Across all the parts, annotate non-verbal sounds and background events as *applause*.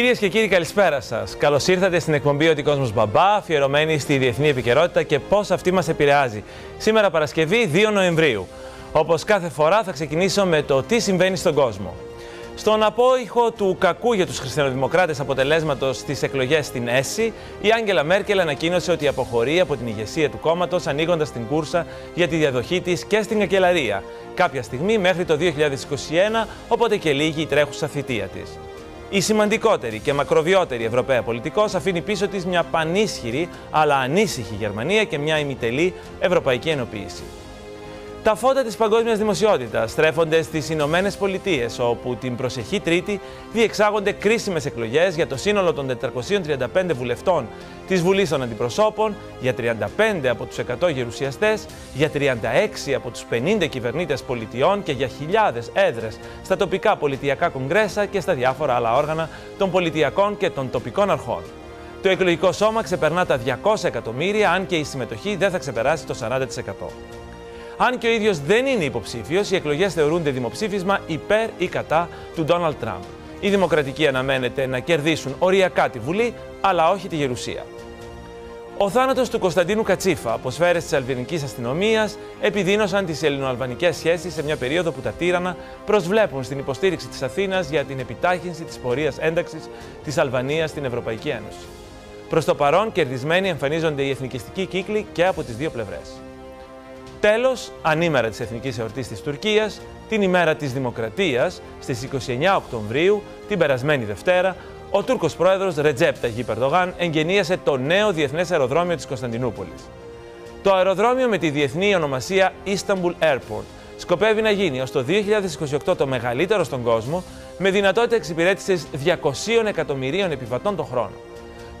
Κυρίες και κύριοι, καλησπέρα σας. Καλώς ήρθατε στην εκπομπή Ότι Κόσμος Μπαμπά, αφιερωμένη στη διεθνή επικαιρότητα και πώς αυτή μας επηρεάζει. Σήμερα Παρασκευή 2 Νοεμβρίου. Όπως κάθε φορά, θα ξεκινήσω με το τι συμβαίνει στον κόσμο. Στον απόϊχο του κακού για τους χριστιανοδημοκράτες αποτελέσματος στις εκλογές στην ΕΣΥ, η Άγγελα Μέρκελ ανακοίνωσε ότι αποχωρεί από την ηγεσία του κόμματος, ανοίγοντας την κούρσα για τη διαδοχή της και στην καγκελαρία. Κάποια στιγμή μέχρι το 2021, οπότε και λίγη η τρέχουσα θητεία της. Η σημαντικότερη και μακροβιότερη Ευρωπαία πολιτικός αφήνει πίσω της μια πανίσχυρη αλλά ανήσυχη Γερμανία και μια ημιτελή Ευρωπαϊκή Ενοποίηση. Τα φώτα της παγκόσμιας δημοσιότητας στρέφονται στις Ηνωμένες Πολιτείες, όπου την προσεχή Τρίτη διεξάγονται κρίσιμες εκλογές για το σύνολο των 435 βουλευτών της Βουλής των Αντιπροσώπων, για 35 από τους 100 γερουσιαστές, για 36 από τους 50 κυβερνήτες πολιτιών και για χιλιάδες έδρες στα τοπικά πολιτιακά κογκρέσα και στα διάφορα άλλα όργανα των πολιτιακών και των τοπικών αρχών. Το εκλογικό σώμα ξεπερνά τα 200 εκατομμύρια, αν και η συμμετοχή δεν θα ξεπεράσει το 40%. Αν και ο ίδιος δεν είναι υποψήφιος, οι εκλογές θεωρούνται δημοψήφισμα υπέρ ή κατά του Ντόναλτ Τραμπ. Οι Δημοκρατικοί αναμένεται να κερδίσουν οριακά τη Βουλή, αλλά όχι τη Γερουσία. Ο θάνατος του Κωνσταντίνου Κατσίφα από σφαίρες της αλβανική αστυνομίας επιδίνωσαν τις ελληνοαλβανικές σχέσεις σε μια περίοδο που τα τύρανα προσβλέπουν στην υποστήριξη της Αθήνας για την επιτάχυνση της πορείας ένταξης της Αλβανίας στην Ευρωπαϊκή Ένωση. Προς το παρόν, κερδισμένοι εμφανίζονται οι εθνικιστικοί κύκλοι και από τις δύο πλευρές. Τέλος, ανήμερα της Εθνικής Εορτής της Τουρκίας, την ημέρα της Δημοκρατίας, στις 29 Οκτωβρίου, την περασμένη Δευτέρα, ο Τούρκος πρόεδρος Ρετζέπ Ταγί Περδογάν εγγενίασε το νέο διεθνές αεροδρόμιο της Κωνσταντινούπολης. Το αεροδρόμιο με τη διεθνή ονομασία Istanbul Airport σκοπεύει να γίνει ως το 2028 το μεγαλύτερο στον κόσμο με δυνατότητα εξυπηρέτησης 200 εκατομμυρίων επιβατών το χρόνο.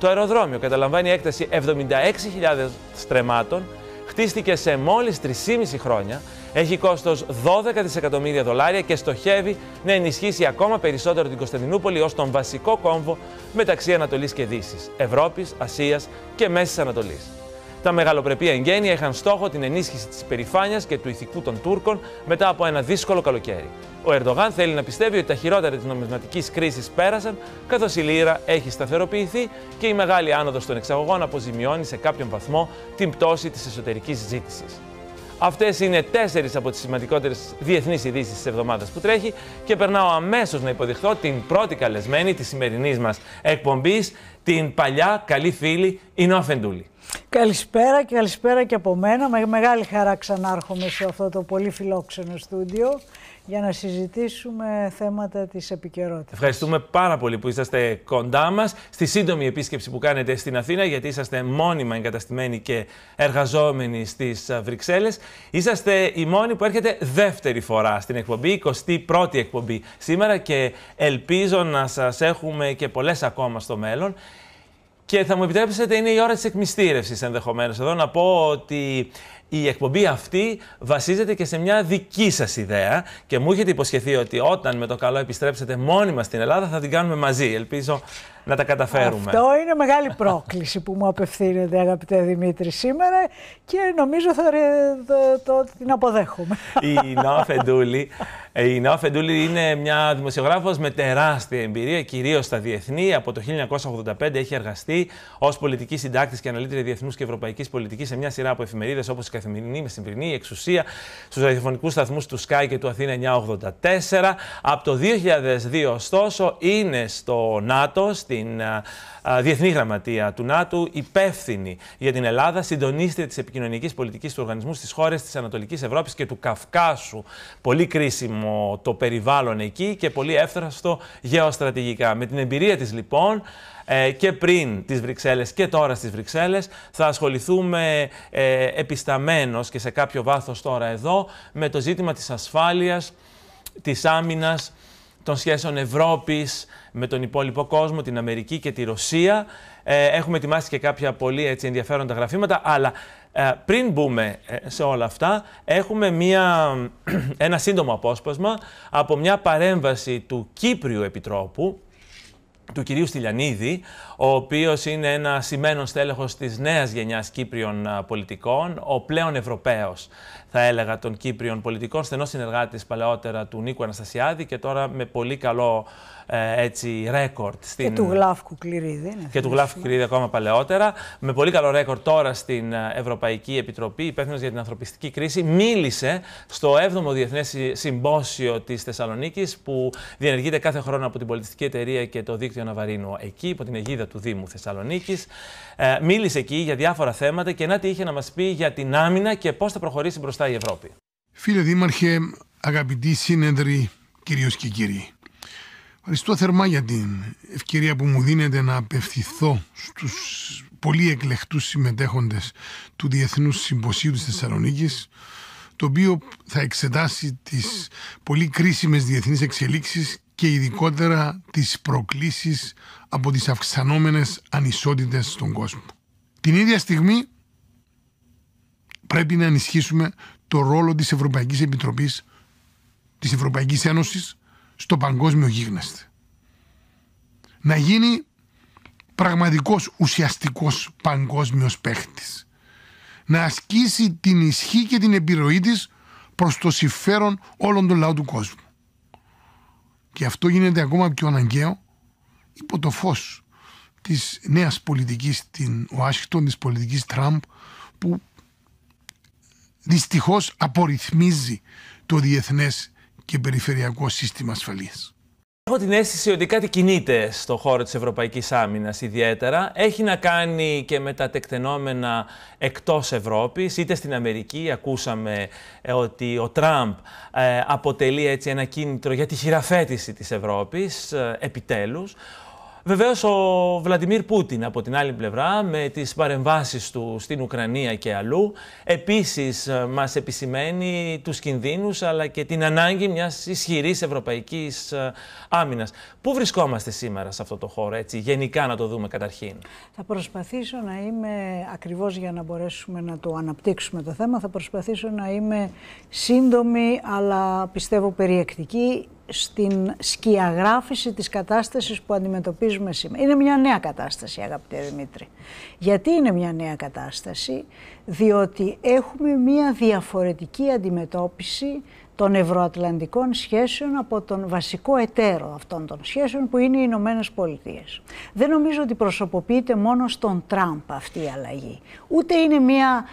Το αεροδρόμιο καταλαμβάνει έκταση 76.000 στρεμάτων χτίστηκε σε μόλις 3,5 χρόνια, έχει κόστος 12 δισεκατομμύρια δολάρια και στοχεύει να ενισχύσει ακόμα περισσότερο την Κωνσταντινούπολη ως τον βασικό κόμβο μεταξύ Ανατολής και Δύσης, Ευρώπης, Ασίας και Μέσης Ανατολής. Τα μεγαλοπρεπή εγγένεια είχαν στόχο την ενίσχυση της περηφάνειας και του ηθικού των Τούρκων μετά από ένα δύσκολο καλοκαίρι. Ο Ερντογάν θέλει να πιστεύει ότι τα χειρότερα της νομισματικής κρίσης πέρασαν, καθώς η λύρα έχει σταθεροποιηθεί και η μεγάλη άνοδος των εξαγωγών αποζημιώνει σε κάποιον βαθμό την πτώση της εσωτερικής ζήτησης. Αυτές είναι τέσσερις από τις σημαντικότερες διεθνείς ειδήσεις της εβδομάδας που τρέχει και περνάω αμέσως να υποδειχθώ την πρώτη καλεσμένη της σημερινής μας εκπομπής, την παλιά καλή φίλη Ινώ Καλησπέρα και καλησπέρα και από μένα. Με μεγάλη χαρά ξανάρχομαι σε αυτό το πολύ φιλόξενο στούντιο για να συζητήσουμε θέματα της επικαιρότητας. Ευχαριστούμε πάρα πολύ που είσαστε κοντά μας στη σύντομη επίσκεψη που κάνετε στην Αθήνα γιατί είσαστε μόνιμα εγκαταστημένοι και εργαζόμενοι στις Βρυξέλλες. Είσαστε οι μόνοι που έρχεται δεύτερη φορά στην εκπομπή, 21η εκπομπή σήμερα και ελπίζω να σας έχουμε και πολλές ακόμα στο μέλλον. Και θα μου επιτρέψετε, είναι η ώρα της εκμυστήρευσης ενδεχομένως. Εδώ να πω ότι η εκπομπή αυτή βασίζεται και σε μια δική σας ιδέα και μου έχετε υποσχεθεί ότι όταν με το καλό επιστρέψετε μόνιμα στην Ελλάδα θα την κάνουμε μαζί. Ελπίζω να τα καταφέρουμε. Αυτό είναι μεγάλη πρόκληση που μου απευθύνεται, αγαπητέ Δημήτρη, σήμερα και νομίζω θα το, την αποδέχομαι. Η Νόα Φεντούλη, η Νόα είναι μια δημοσιογράφος με τεράστια εμπειρία, κυρίως στα διεθνή. Από το 1985 έχει εργαστεί ως πολιτική συντάκτης και αναλύτρια διεθνούς και ευρωπαϊκής πολιτικής σε μια σειρά από εφημερίδες όπως η Καθημερινή, η Μεσημβρινή, η Εξουσία, στους ραδιοφωνικούς σταθμούς του Sky και του Αθήνα 984. Από το 2002, ωστόσο, είναι στο ΝΑΤΟ, στην α, Διεθνή Γραμματεία του ΝΑΤΟ, υπεύθυνη για την Ελλάδα, συντονίστρια της επικοινωνικής πολιτικής του οργανισμού στις χώρες της Ανατολικής Ευρώπης και του Καυκάσου. Πολύ κρίσιμο το περιβάλλον εκεί και πολύ εύθραστο γεωστρατηγικά. Με την εμπειρία της λοιπόν ε, και πριν τις Βρυξέλλες και τώρα στις Βρυξέλλες. Θα ασχοληθούμε ε, επισταμένος και σε κάποιο βάθος τώρα εδώ με το ζήτημα της ασφάλειας, της άμυνας των σχέσεων Ευρώπης με τον υπόλοιπο κόσμο, την Αμερική και τη Ρωσία. Ε, έχουμε ετοιμάσει και κάποια πολύ έτσι, ενδιαφέροντα γραφήματα, αλλά ε, πριν μπούμε ε, σε όλα αυτά, έχουμε μια, *clears throat* ένα σύντομο απόσπασμα από μια παρέμβαση του Κύπριου Επιτρόπου, του κυρίου Στυλιανίδη, ο οποίος είναι ένα σημαίνον στέλεχος της νέας γενιάς Κύπριων πολιτικών, ο πλέον Ευρωπαίος, θα έλεγα, των Κύπριων πολιτικών, στενό συνεργάτη παλαιότερα του Νίκου Αναστασιάδη και τώρα με πολύ καλό ε, έτσι, ρέκορντ. Στην... Και του Γλάφκου Κλειρίδη. και του Γλάφκου Κλειρίδη ακόμα παλαιότερα. Με πολύ καλό ρέκορτ τώρα στην ε, Ευρωπαϊκή Επιτροπή, υπεύθυνος για την ανθρωπιστική κρίση, μίλησε στο 7ο Διεθνέ Συμπόσιο της Θεσσαλονίκης που διενεργείται κάθε χρόνο από την Πολιτιστική Εταιρεία και το Δίκτυο Ναβαρίνου εκεί, υπό την αιγίδα του Δήμου Θεσσαλονίκης. Ε, μίλησε εκεί για διάφορα θέματα και να τι είχε να μας πει για την άμυνα και πώς θα προχωρήσει μπροστά μπροστά Φίλε Δήμαρχε, αγαπητοί συνέδροι, κυρίως και κύριοι. Ευχαριστώ θερμά για την ευκαιρία που μου δίνετε να απευθυνθώ στους πολύ εκλεκτούς συμμετέχοντες του Διεθνούς Συμποσίου της Θεσσαλονίκης, το οποίο θα εξετάσει τις πολύ κρίσιμες διεθνείς εξελίξεις και ειδικότερα τις προκλήσεις από τις αυξανόμενες ανισότητες στον κόσμο. Την ίδια στιγμή πρέπει να ενισχύσουμε το ρόλο της Ευρωπαϊκής Επιτροπής της Ευρωπαϊκής Ένωσης στο παγκόσμιο γίγνεσθε. Να γίνει πραγματικός ουσιαστικός παγκόσμιος παίχτης. Να ασκήσει την ισχύ και την επιρροή της προς το συμφέρον όλων των λαών του κόσμου. Και αυτό γίνεται ακόμα πιο αναγκαίο υπό το φως της νέας πολιτικής στην Ουάσιγκτον, της πολιτικής Τραμπ που Δυστυχώς απορριθμίζει το διεθνές και περιφερειακό σύστημα ασφαλείας. Έχω την αίσθηση ότι κάτι κινείται στο χώρο της Ευρωπαϊκής Άμυνας ιδιαίτερα. Έχει να κάνει και με τα τεκτενόμενα εκτός Ευρώπης, είτε στην Αμερική. Ακούσαμε ε, ότι ο Τραμπ ε, αποτελεί έτσι ένα κίνητρο για τη χειραφέτηση της Ευρώπης, ε, επιτέλους. Βεβαίως, ο Βλαντιμίρ Πούτιν από την άλλη πλευρά, με τις παρεμβάσεις του στην Ουκρανία και αλλού, επίσης ε, μας επισημαίνει τους κινδύνους αλλά και την ανάγκη μιας ισχυρής ευρωπαϊκής ε, άμυνας. Πού βρισκόμαστε σήμερα σε αυτό το χώρο, έτσι, γενικά να το δούμε καταρχήν. Θα προσπαθήσω να είμαι ακριβώς για να μπορέσουμε να το αναπτύξουμε το θέμα. Θα προσπαθήσω να είμαι σύντομη, αλλά πιστεύω περιεκτική στην σκιαγράφηση της κατάστασης που αντιμετωπίζουμε σήμερα. Είναι μια νέα κατάσταση, αγαπητέ Δημήτρη. Γιατί είναι μια νέα κατάσταση, διότι έχουμε μια διαφορετική αντιμετώπιση των ευρωατλαντικών σχέσεων από τον βασικό εταίρο αυτών των σχέσεων που είναι οι Ηνωμένες Πολιτείες. Δεν νομίζω ότι προσωποποιείται μόνο στον Τραμπ αυτή η αλλαγή. Ούτε είναι μια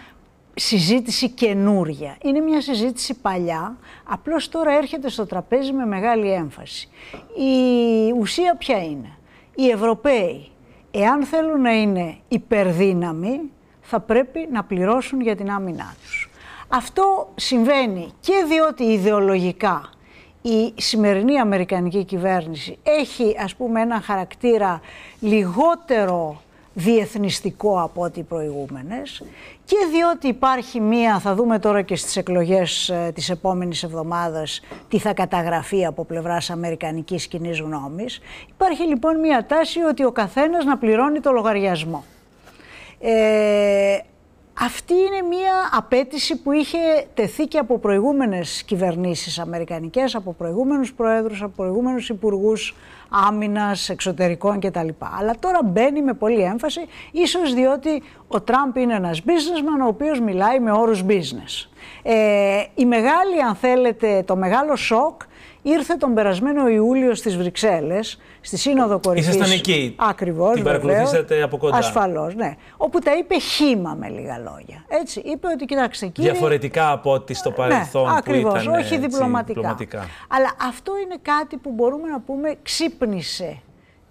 συζήτηση καινούρια. Είναι μια συζήτηση παλιά, απλώς τώρα έρχεται στο τραπέζι με μεγάλη έμφαση. Η ουσία ποια είναι. Οι Ευρωπαίοι, εάν θέλουν να είναι υπερδύναμοι, θα πρέπει να πληρώσουν για την άμυνά τους. Αυτό συμβαίνει και διότι ιδεολογικά η σημερινή Αμερικανική κυβέρνηση έχει ας πούμε ένα χαρακτήρα λιγότερο διεθνιστικό από ό,τι οι προηγούμενες και διότι υπάρχει μία, θα δούμε τώρα και στις εκλογές ε, της επόμενης εβδομάδας τι θα καταγραφεί από πλευράς αμερικανικής κοινή γνώμης, υπάρχει λοιπόν μία τάση ότι ο καθένας να πληρώνει το λογαριασμό. Ε, αυτή είναι μία απέτηση που είχε τεθεί και από προηγούμενες κυβερνήσεις αμερικανικές, από προηγούμενους προέδρους, από προηγούμενους υπουργούς άμυνας, εξωτερικών κτλ. Αλλά τώρα μπαίνει με πολύ έμφαση, ίσως διότι ο Τραμπ είναι ένας businessman ο οποίος μιλάει με όρους business. Ε, η μεγάλη, αν θέλετε, το μεγάλο σοκ ήρθε τον περασμένο Ιούλιο στις Βρυξέλλες, στη Σύνοδο ε, Κορυφής. Ήσασταν εκεί. Ακριβώς, Την παρακολουθήσατε από κοντά. Ασφαλώς, ναι. Όπου τα είπε χήμα με λίγα λόγια. Έτσι, είπε ότι κοιτάξτε εκεί. Διαφορετικά από ό,τι στο ναι, παρελθόν ναι, που όχι διπλωματικά. διπλωματικά. Αλλά αυτό είναι κάτι που μπορούμε να πούμε ξύπνησε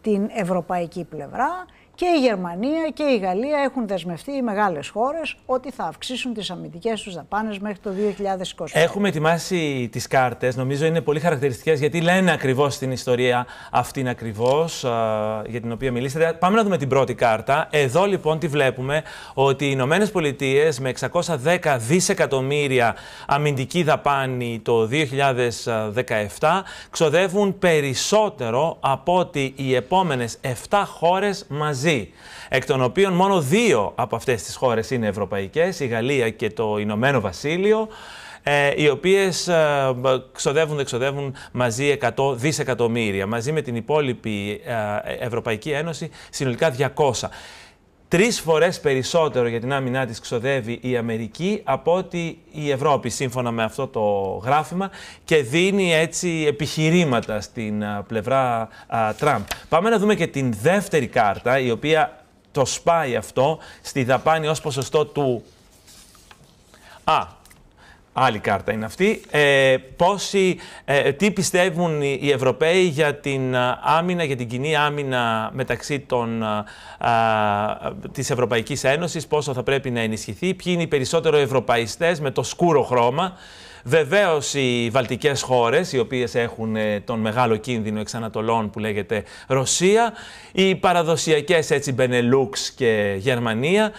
την ευρωπαϊκή πλευρά και η Γερμανία και η Γαλλία έχουν δεσμευτεί, οι μεγάλες χώρες, ότι θα αυξήσουν τις αμυντικές τους δαπάνες μέχρι το 2020. Έχουμε ετοιμάσει τις κάρτες, νομίζω είναι πολύ χαρακτηριστικές, γιατί λένε ακριβώς την ιστορία αυτήν ακριβώς για την οποία μιλήσατε. Πάμε να δούμε την πρώτη κάρτα. Εδώ λοιπόν τη βλέπουμε ότι οι Ηνωμένες Πολιτείες με 610 δισεκατομμύρια αμυντική δαπάνη το 2017 ξοδεύουν περισσότερο από ότι οι επόμενες 7 χώρες μαζί μαζί, εκ των οποίων μόνο δύο από αυτές τις χώρες είναι ευρωπαϊκές, η Γαλλία και το Ηνωμένο Βασίλειο, ε, οι οποίες ε, ξοδεύουν, εξοδεύουν μαζί 100 δισεκατομμύρια, μαζί με την υπόλοιπη ε, Ευρωπαϊκή Ένωση συνολικά 200. Τρεις φορές περισσότερο για την άμυνά της ξοδεύει η Αμερική από ότι η Ευρώπη, σύμφωνα με αυτό το γράφημα, και δίνει έτσι επιχειρήματα στην πλευρά α, Τραμπ. Πάμε να δούμε και την δεύτερη κάρτα, η οποία το σπάει αυτό στη δαπάνη ως ποσοστό του. Α, Άλλη κάρτα είναι αυτή. Ε, πόσοι, ε, τι πιστεύουν οι Ευρωπαίοι για την ε, άμυνα, για την κοινή άμυνα μεταξύ των, ε, της Ευρωπαϊκής Ένωσης, πόσο θα πρέπει να ενισχυθεί, ποιοι είναι οι περισσότερο ευρωπαϊστές με το σκούρο χρώμα. Βεβαίως οι βαλτικές χώρες, οι οποίες έχουν τον μεγάλο κίνδυνο εξ Ανατολών που λέγεται Ρωσία, οι παραδοσιακές έτσι Μπενελούξ και Γερμανία.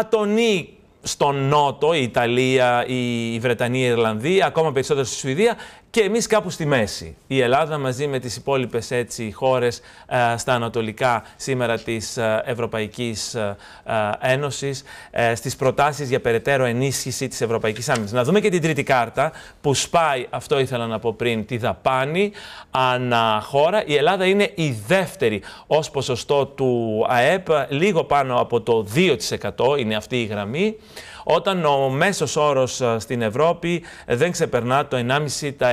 Ατονή στον Νότο, η Ιταλία, η Βρετανία, η Ιρλανδία, ακόμα περισσότερο στη Σουηδία, και εμείς κάπου στη μέση. Η Ελλάδα μαζί με τις υπόλοιπες έτσι, χώρες ε, στα ανατολικά σήμερα της ε, Ευρωπαϊκής ε, ε, Ένωσης, ε, στις προτάσεις για περαιτέρω ενίσχυση της Ευρωπαϊκής Άμυνας. Να δούμε και την τρίτη κάρτα που σπάει, αυτό ήθελα να πω πριν, τη δαπάνη ανά χώρα. Η Ελλάδα είναι η δεύτερη ως ποσοστό του ΑΕΠ, λίγο πάνω από το 2% είναι αυτή η γραμμή όταν ο μέσος όρος ε, στην Ευρώπη ε, δεν ξεπερνά το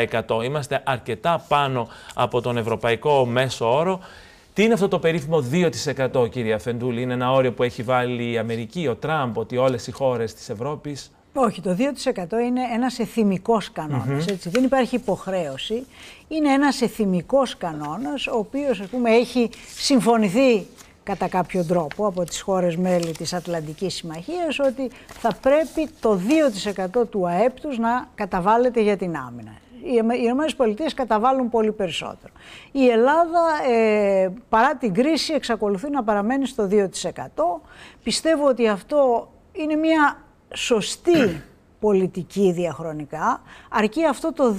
1,5%. Είμαστε αρκετά πάνω από τον ευρωπαϊκό μέσο όρο. Τι είναι αυτό το περίφημο 2% κύριε Αφεντούλη, είναι ένα όριο που έχει βάλει η Αμερική, ο Τραμπ, ότι όλες οι χώρες της Ευρώπης όχι, το 2% είναι ένας εθιμικός έτσι. Δεν υπάρχει υποχρέωση. Είναι ένας εθιμικός κανόνας, ο οποίος, ας πούμε, έχει συμφωνηθεί κατά κάποιο τρόπο από τις χώρες μέλη της Ατλαντικής Συμμαχίας ότι θα πρέπει το 2% του ΑΕΠ τους να καταβάλλεται για την άμυνα. Οι Ηνωμένες Πολιτείες καταβάλουν πολύ περισσότερο. Η Ελλάδα ε, παρά την κρίση εξακολουθεί να παραμένει στο 2%. Πιστεύω ότι αυτό είναι μια σωστή *clears throat* πολιτική διαχρονικά, αρκεί αυτό το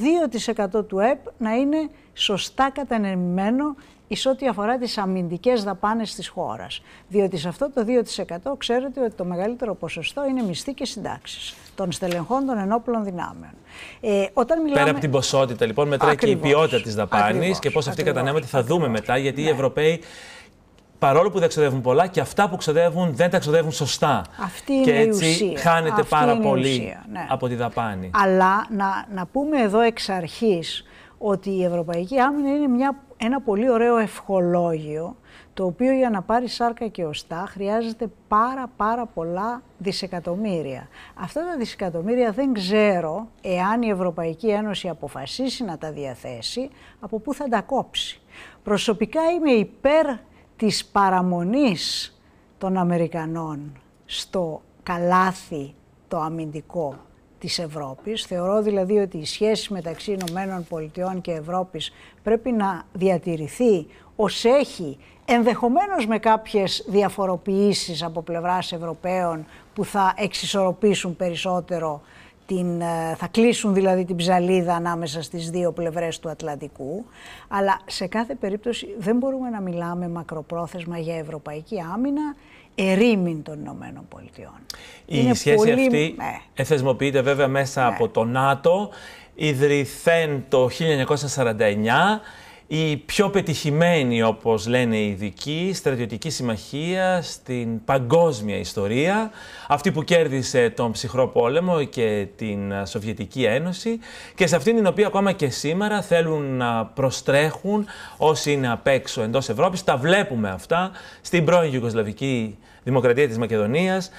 2% του ΕΠ να είναι σωστά κατανεμημένο εις ό,τι αφορά τις αμυντικές δαπάνες της χώρας. Διότι σε αυτό το 2% ξέρετε ότι το μεγαλύτερο ποσοστό είναι μισθή και συντάξεις των στελεχών των ενόπλων δυνάμεων. Ε, όταν μιλάμε... Πέρα από την ποσότητα λοιπόν μετράει και η ποιότητα της δαπάνης και πώς αυτή κατανέμεται θα δούμε μετά γιατί οι ναι. Ευρωπαίοι παρόλο που δεν ξοδεύουν πολλά και αυτά που ξοδεύουν δεν τα ξοδεύουν σωστά. Αυτή είναι και έτσι χάνεται πάρα πολύ ναι. από τη δαπάνη. Αλλά να, να πούμε εδώ εξ αρχής ότι η Ευρωπαϊκή Άμυνα είναι μια ένα πολύ ωραίο ευχολόγιο, το οποίο για να πάρει σάρκα και οστά χρειάζεται πάρα πάρα πολλά δισεκατομμύρια. Αυτά τα δισεκατομμύρια δεν ξέρω εάν η Ευρωπαϊκή Ένωση αποφασίσει να τα διαθέσει, από πού θα τα κόψει. Προσωπικά είμαι υπέρ της παραμονής των Αμερικανών στο καλάθι το αμυντικό της Ευρώπης. Θεωρώ δηλαδή ότι η σχέση μεταξύ Ηνωμένων Πολιτειών και Ευρώπης πρέπει να διατηρηθεί ως έχει ενδεχομένως με κάποιες διαφοροποιήσεις από πλευράς Ευρωπαίων που θα εξισορροπήσουν περισσότερο την, ε, θα κλείσουν δηλαδή την ψαλίδα ανάμεσα στις δύο πλευρές του Ατλαντικού, αλλά σε κάθε περίπτωση δεν μπορούμε να μιλάμε μακροπρόθεσμα για ευρωπαϊκή άμυνα ερήμην των Ηνωμένων Πολιτειών. Η σχέση αυτή ναι. εθεσμοποιείται θεσμοποιείται βέβαια μέσα ναι. από το ΝΑΤΟ, ιδρυθέν το 1949 η πιο πετυχημένη, όπως λένε οι ειδικοί, στρατιωτική συμμαχία στην παγκόσμια ιστορία, αυτή που κέρδισε τον ψυχρό πόλεμο και την Σοβιετική Ένωση και σε αυτήν την οποία ακόμα και σήμερα θέλουν να προστρέχουν όσοι είναι απ' έξω εντός Ευρώπης. Τα βλέπουμε αυτά στην πρώην Ιουγκοσλαβική Δημοκρατία της Μακεδονίας,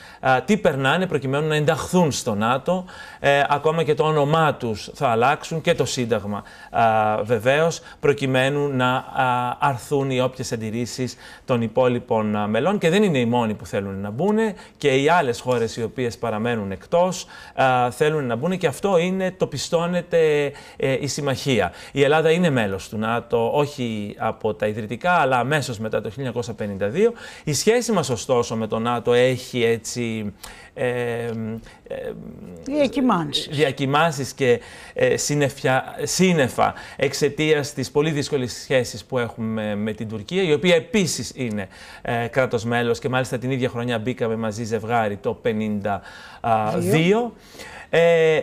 τι περνάνε προκειμένου να ενταχθούν στο ΝΑΤΟ, ε, ακόμα και το όνομά τους θα αλλάξουν και το Σύνταγμα βεβαίως, προκειμένου να αρθούν οι όποιες αντιρρήσεις των υπόλοιπων μελών και δεν είναι οι μόνοι που θέλουν να μπουν και οι άλλες χώρες οι οποίες παραμένουν εκτός θέλουν να μπουν και αυτό είναι, το πιστώνεται ε, η Συμμαχία. Η Ελλάδα είναι μέλος του ΝΑΤΟ, όχι από τα ιδρυτικά αλλά αμέσως μετά το 1952. Η σχέση μας ωστόσο με το ΝΑΤΟ έχει έτσι ε, ε διακυμάνσεις. και ε, σύννεφια, σύννεφα εξαιτίας της πολύ δύσκολης σχέσης που έχουμε με την Τουρκία, η οποία επίσης είναι ε, κράτος μέλος και μάλιστα την ίδια χρονιά μπήκαμε μαζί ζευγάρι το 1952. Ε,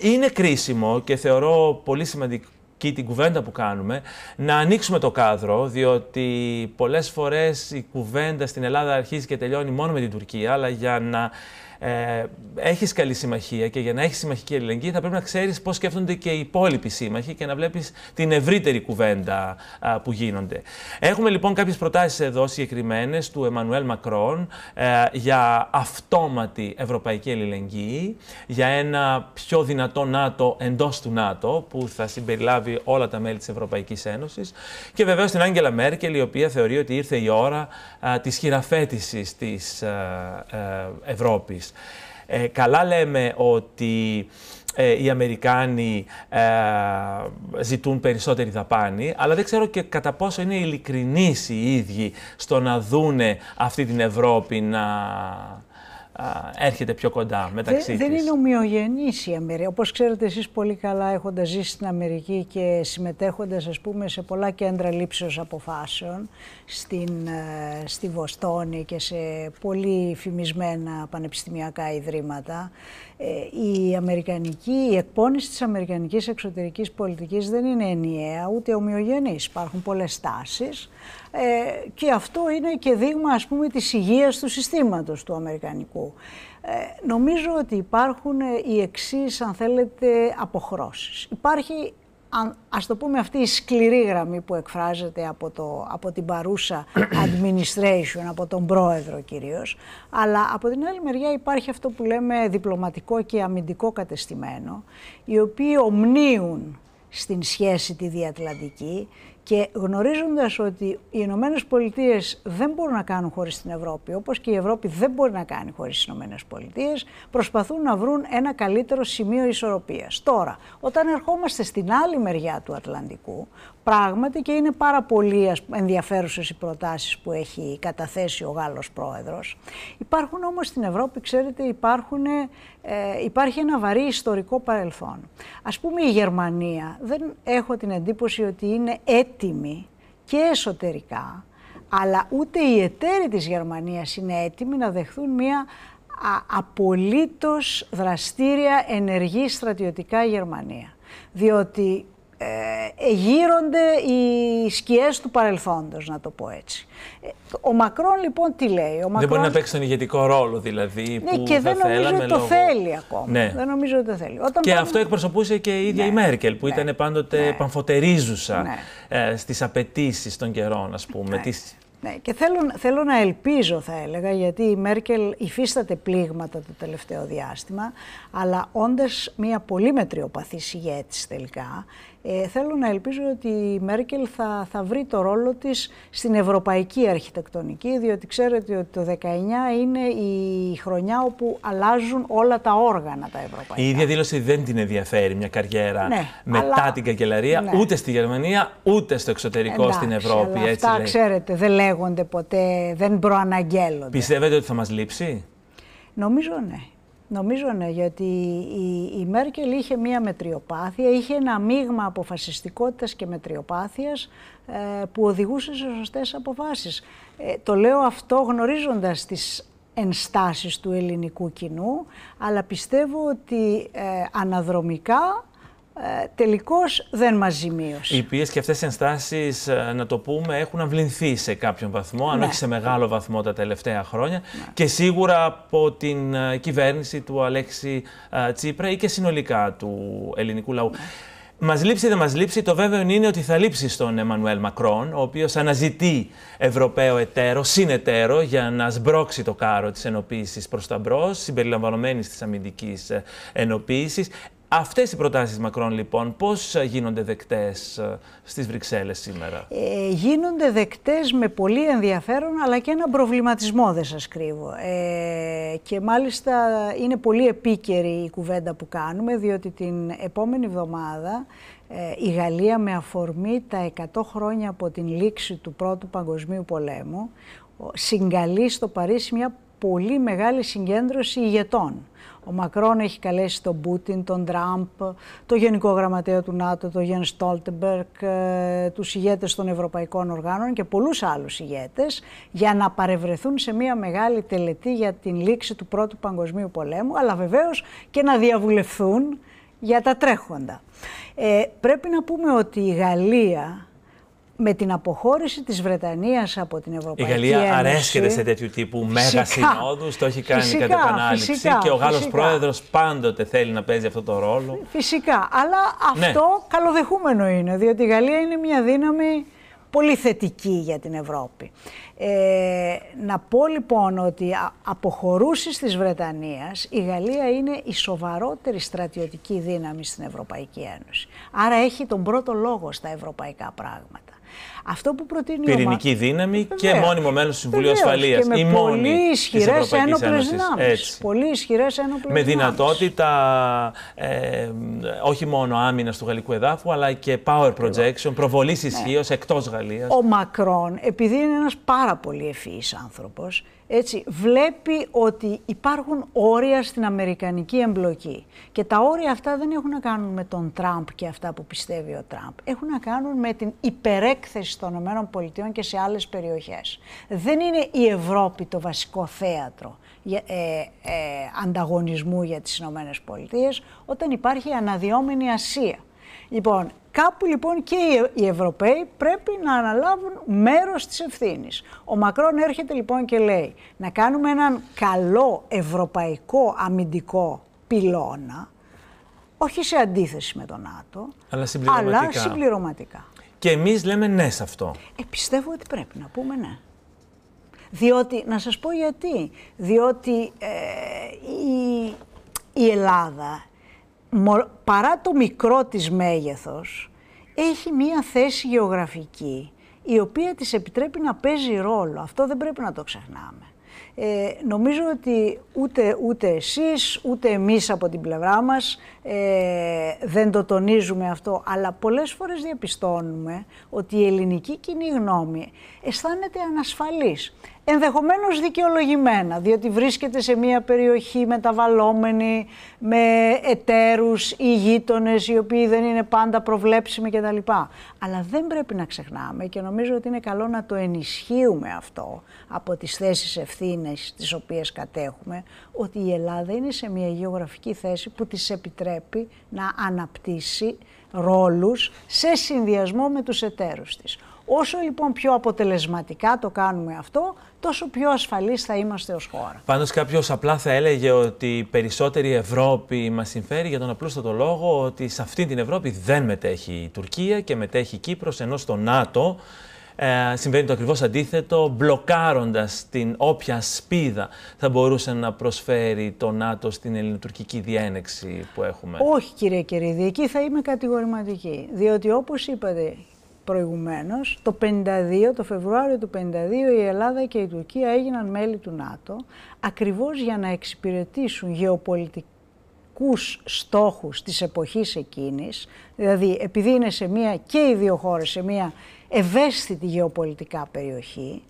είναι κρίσιμο και θεωρώ πολύ σημαντικό και την κουβέντα που κάνουμε, να ανοίξουμε το κάδρο, διότι πολλές φορές η κουβέντα στην Ελλάδα αρχίζει και τελειώνει μόνο με την Τουρκία, αλλά για να ε, έχεις καλή συμμαχία και για να έχεις συμμαχική αλληλεγγύη θα πρέπει να ξέρεις πώς σκέφτονται και οι υπόλοιποι σύμμαχοι και να βλέπεις την ευρύτερη κουβέντα που γίνονται. Έχουμε λοιπόν κάποιες προτάσεις εδώ συγκεκριμένες του Εμμανουέλ Μακρόν ε, για αυτόματη ευρωπαϊκή αλληλεγγύη, για ένα πιο δυνατό ΝΑΤΟ εντός του ΝΑΤΟ που θα συμπεριλάβει όλα τα μέλη της Ευρωπαϊκής Ένωσης και βεβαίως την Άγγελα Μέρκελ, η οποία θεωρεί ότι ήρθε η ώρα της χειραφέτησης της Ευρώπης. Ε, καλά λέμε ότι ε, οι Αμερικάνοι ε, ζητούν περισσότερη δαπάνη, αλλά δεν ξέρω και κατά πόσο είναι ειλικρινείς οι ίδιοι στο να δούνε αυτή την Ευρώπη να έρχεται πιο κοντά μεταξύ Δεν, της. δεν είναι ομοιογενής η Αμερική. Όπως ξέρετε εσείς πολύ καλά έχοντας ζήσει στην Αμερική και συμμετέχοντας ας πούμε σε πολλά κέντρα λήψεως αποφάσεων στην, ε, στη Βοστόνη και σε πολύ φημισμένα πανεπιστημιακά ιδρύματα ε, η αμερικανική, η εκπόνηση της αμερικανικής εξωτερικής πολιτικής δεν είναι ενιαία ούτε ομοιογενής. Υπάρχουν πολλές τάσεις ε, και αυτό είναι και δείγμα ας πούμε της υγείας του συστήματος του Αμερικανικού. Ε, νομίζω ότι υπάρχουν ε, οι εξής αν θέλετε αποχρώσεις. Υπάρχει ας το πούμε αυτή η σκληρή γραμμή που εκφράζεται από, το, από την παρούσα *coughs* administration, από τον πρόεδρο κυρίως, αλλά από την άλλη μεριά υπάρχει αυτό που λέμε διπλωματικό και αμυντικό κατεστημένο, οι οποίοι ομνίουν στην σχέση τη διατλαντική και γνωρίζοντας ότι οι Ηνωμένες Πολιτείες δεν μπορούν να κάνουν χωρίς την Ευρώπη, όπως και η Ευρώπη δεν μπορεί να κάνει χωρίς τις Ηνωμένες Πολιτείες, προσπαθούν να βρουν ένα καλύτερο σημείο ισορροπίας. Τώρα, όταν ερχόμαστε στην άλλη μεριά του Ατλαντικού, πράγματι και είναι πάρα πολύ ενδιαφέρουσες οι προτάσεις που έχει καταθέσει ο Γάλλος πρόεδρος. Υπάρχουν όμως στην Ευρώπη, ξέρετε, υπάρχουν, ε, υπάρχει ένα βαρύ ιστορικό παρελθόν. Ας πούμε η Γερμανία, δεν έχω την εντύπωση ότι είναι έτοιμη και εσωτερικά, αλλά ούτε οι εταίροι της Γερμανίας είναι έτοιμοι να δεχθούν μια απολύτως δραστήρια ενεργή στρατιωτικά Γερμανία. Διότι ε, ε, γύρονται οι σκιές του παρελθόντος, να το πω έτσι. Ε, ο Μακρόν λοιπόν τι λέει. Ο Μακρόν... Δεν μπορεί να παίξει τον ηγετικό ρόλο δηλαδή ναι, που και θα δεν νομίζω ότι το θέλει ακόμα. Ναι. Δεν νομίζω ότι το θέλει. Όταν και αυτό εκπροσωπούσε και η ίδια ναι. η Μέρκελ που ναι. ήταν πάντοτε παμφωτερίζουσα ε, στις απαιτήσεις των καιρών ας πούμε. Τις... Ναι, και θέλω, θέλω να ελπίζω θα έλεγα, γιατί η Μέρκελ υφίσταται πλήγματα το τελευταίο διάστημα, αλλά όντας μια πολύ μετριοπαθή ηγέτης τελικά, ε, θέλω να ελπίζω ότι η Μέρκελ θα, θα βρει το ρόλο της στην ευρωπαϊκή αρχιτεκτονική, διότι ξέρετε ότι το 19 είναι η χρονιά όπου αλλάζουν όλα τα όργανα τα ευρωπαϊκά. Η ίδια δήλωση δεν την ενδιαφέρει μια καριέρα ναι, μετά αλλά... την καγκελαρία, ναι. ούτε στη Γερμανία, ούτε στο εξωτερικό Εντάξει, στην Ευρώπη. Αλλά έτσι αυτά ξέρετε, δεν λέγονται ποτέ, δεν προαναγγέλλονται. Πιστεύετε ότι θα μας λείψει? Νομίζω ναι. Νομίζω ναι, γιατί η, η Μέρκελ είχε μία μετριοπάθεια, είχε ένα μείγμα αποφασιστικότητας και μετριοπάθειας ε, που οδηγούσε σε σωστές αποφάσεις. Ε, το λέω αυτό γνωρίζοντας τις ενστάσεις του ελληνικού κοινού, αλλά πιστεύω ότι ε, αναδρομικά ε, Τελικώς δεν μας ζημίωσε. Οι πίεσεις και αυτές οι ενστάσεις, ε, να το πούμε, έχουν αυληθεί σε κάποιον βαθμό, αν ναι. όχι σε μεγάλο βαθμό τα τελευταία χρόνια ναι. και σίγουρα από την ε, κυβέρνηση του Αλέξη Τσίπρα ή και συνολικά του ελληνικού λαού. Ναι. Μας λείψει, δεν μας λείψει. Το βέβαιο είναι ότι θα λείψει στον Εμμανουέλ Μακρόν, ο οποίος αναζητεί Ευρωπαίο εταίρο, συνεταίρο, για να σμπρώξει το κάρο της ενοποίησης προς τα μπρος, συμπεριλαμβανομένης της αμυντικής ενοποίησης. Αυτές οι προτάσεις Μακρόν λοιπόν πώς ε, γίνονται δεκτές ε, στις Βρυξέλλες σήμερα. Ε, γίνονται δεκτές με πολύ ενδιαφέρον αλλά και ένα προβληματισμό δεν σας κρύβω. Ε, και μάλιστα είναι πολύ επίκαιρη η κουβέντα που κάνουμε διότι την επόμενη εβδομάδα ε, η Γαλλία με αφορμή τα 100 χρόνια από την λήξη του Πρώτου Παγκοσμίου Πολέμου συγκαλεί στο Παρίσι μια πολύ μεγάλη συγκέντρωση ηγετών. Ο Μακρόν έχει καλέσει τον Πούτιν, τον Τραμπ, το Γενικό Γραμματέα του ΝΑΤΟ, τον Γιάνν Στόλτεμπερκ, ε, τους ηγέτες των Ευρωπαϊκών Οργάνων και πολλούς άλλους ηγέτες για να παρευρεθούν σε μια μεγάλη τελετή για την λήξη του Πρώτου Παγκοσμίου Πολέμου, αλλά βεβαίως και να διαβουλευθούν για τα τρέχοντα. Ε, πρέπει να πούμε ότι η Γαλλία με την αποχώρηση της Βρετανίας από την Ευρωπαϊκή Ένωση... Η Γαλλία Ένωση, αρέσκεται σε τέτοιου τύπου μέγα συνόδους, το έχει κάνει φυσικά, κατά επανάληψη και ο Γάλλος φυσικά. πρόεδρος πάντοτε θέλει να παίζει αυτό το ρόλο. Φυσικά, αλλά ναι. αυτό καλοδεχούμενο είναι, διότι η Γαλλία είναι μια δύναμη πολύ θετική για την Ευρώπη. Ε, να πω λοιπόν ότι αποχωρούσεις της Βρετανίας η Γαλλία είναι η σοβαρότερη στρατιωτική δύναμη στην Ευρωπαϊκή Ένωση. Άρα έχει τον πρώτο λόγο στα ευρωπαϊκά πράγματα. Αυτό που προτείνει Πυρηνική ομάδα... δύναμη Βεβαίως. και μόνιμο μέλο του Συμβουλίου Ασφαλεία. Η μόνη. Πολύ ισχυρέ ένοπλε δυνάμει. Πολύ Με δυνατότητα ε, όχι μόνο άμυνας του γαλλικού εδάφου, αλλά και power projection, προβολή ισχύω ναι. εκτός Γαλλίας. Ο Μακρόν, επειδή είναι ένας πάρα πολύ ευφυής άνθρωπος, έτσι, βλέπει ότι υπάρχουν όρια στην Αμερικανική εμπλοκή. Και τα όρια αυτά δεν έχουν να κάνουν με τον Τραμπ και αυτά που πιστεύει ο Τραμπ. Έχουν να κάνουν με την υπερέκθεση των ΗΠΑ και σε άλλες περιοχές. Δεν είναι η Ευρώπη το βασικό θέατρο ε, ε, ανταγωνισμού για τις ΗΠΑ όταν υπάρχει αναδυόμενη Ασία. Λοιπόν, Κάπου λοιπόν και οι Ευρωπαίοι πρέπει να αναλάβουν μέρος της ευθύνης. Ο Μακρόν έρχεται λοιπόν και λέει να κάνουμε έναν καλό ευρωπαϊκό αμυντικό πυλώνα, όχι σε αντίθεση με τον ΝΑΤΟ, αλλά συμπληρωματικά. Αλλά συμπληρωματικά. Και εμείς λέμε ναι σε αυτό. Ε, πιστεύω ότι πρέπει να πούμε ναι. Διότι, να σας πω γιατί, διότι ε, η, η Ελλάδα παρά το μικρό της μέγεθος, έχει μία θέση γεωγραφική, η οποία της επιτρέπει να παίζει ρόλο. Αυτό δεν πρέπει να το ξεχνάμε. Ε, νομίζω ότι ούτε, ούτε εσείς, ούτε εμείς από την πλευρά μας ε, δεν το τονίζουμε αυτό, αλλά πολλές φορές διαπιστώνουμε ότι η ελληνική κοινή γνώμη αισθάνεται ανασφαλής ενδεχομένως δικαιολογημένα, διότι βρίσκεται σε μια περιοχή μεταβαλλόμενη, με εταίρους ή γείτονες οι οποίοι δεν είναι πάντα προβλέψιμοι κτλ. Αλλά δεν πρέπει να ξεχνάμε και νομίζω ότι είναι καλό να το ενισχύουμε αυτό από τις θέσεις ευθύνες τις οποίες κατέχουμε, ότι η Ελλάδα είναι σε μια γεωγραφική θέση που της επιτρέπει να αναπτύσσει ρόλους σε συνδυασμό με τους εταίρους της. Όσο λοιπόν πιο αποτελεσματικά το κάνουμε αυτό, τόσο πιο ασφαλείς θα είμαστε ως χώρα. Πάντως κάποιος απλά θα έλεγε ότι περισσότερη Ευρώπη μας συμφέρει για τον απλούστατο λόγο ότι σε αυτή την Ευρώπη δεν μετέχει η Τουρκία και μετέχει η Κύπρος ενώ στο ΝΑΤΟ ε, συμβαίνει το ακριβώς αντίθετο, μπλοκάροντας την όποια σπίδα θα μπορούσε να προσφέρει το ΝΑΤΟ στην ελληνοτουρκική διένεξη που έχουμε. Όχι κύριε Κερίδη, εκεί θα είμαι κατηγορηματική, διότι όπως είπατε προηγουμένως, το 52, το Φεβρουάριο του 52 η Ελλάδα και η Τουρκία έγιναν μέλη του ΝΑΤΟ ακριβώς για να εξυπηρετήσουν γεωπολιτικούς στόχους της εποχής εκείνης, δηλαδή επειδή είναι σε μία και οι δύο χώρες σε μία ευαίσθητη γεωπολιτικά περιοχή.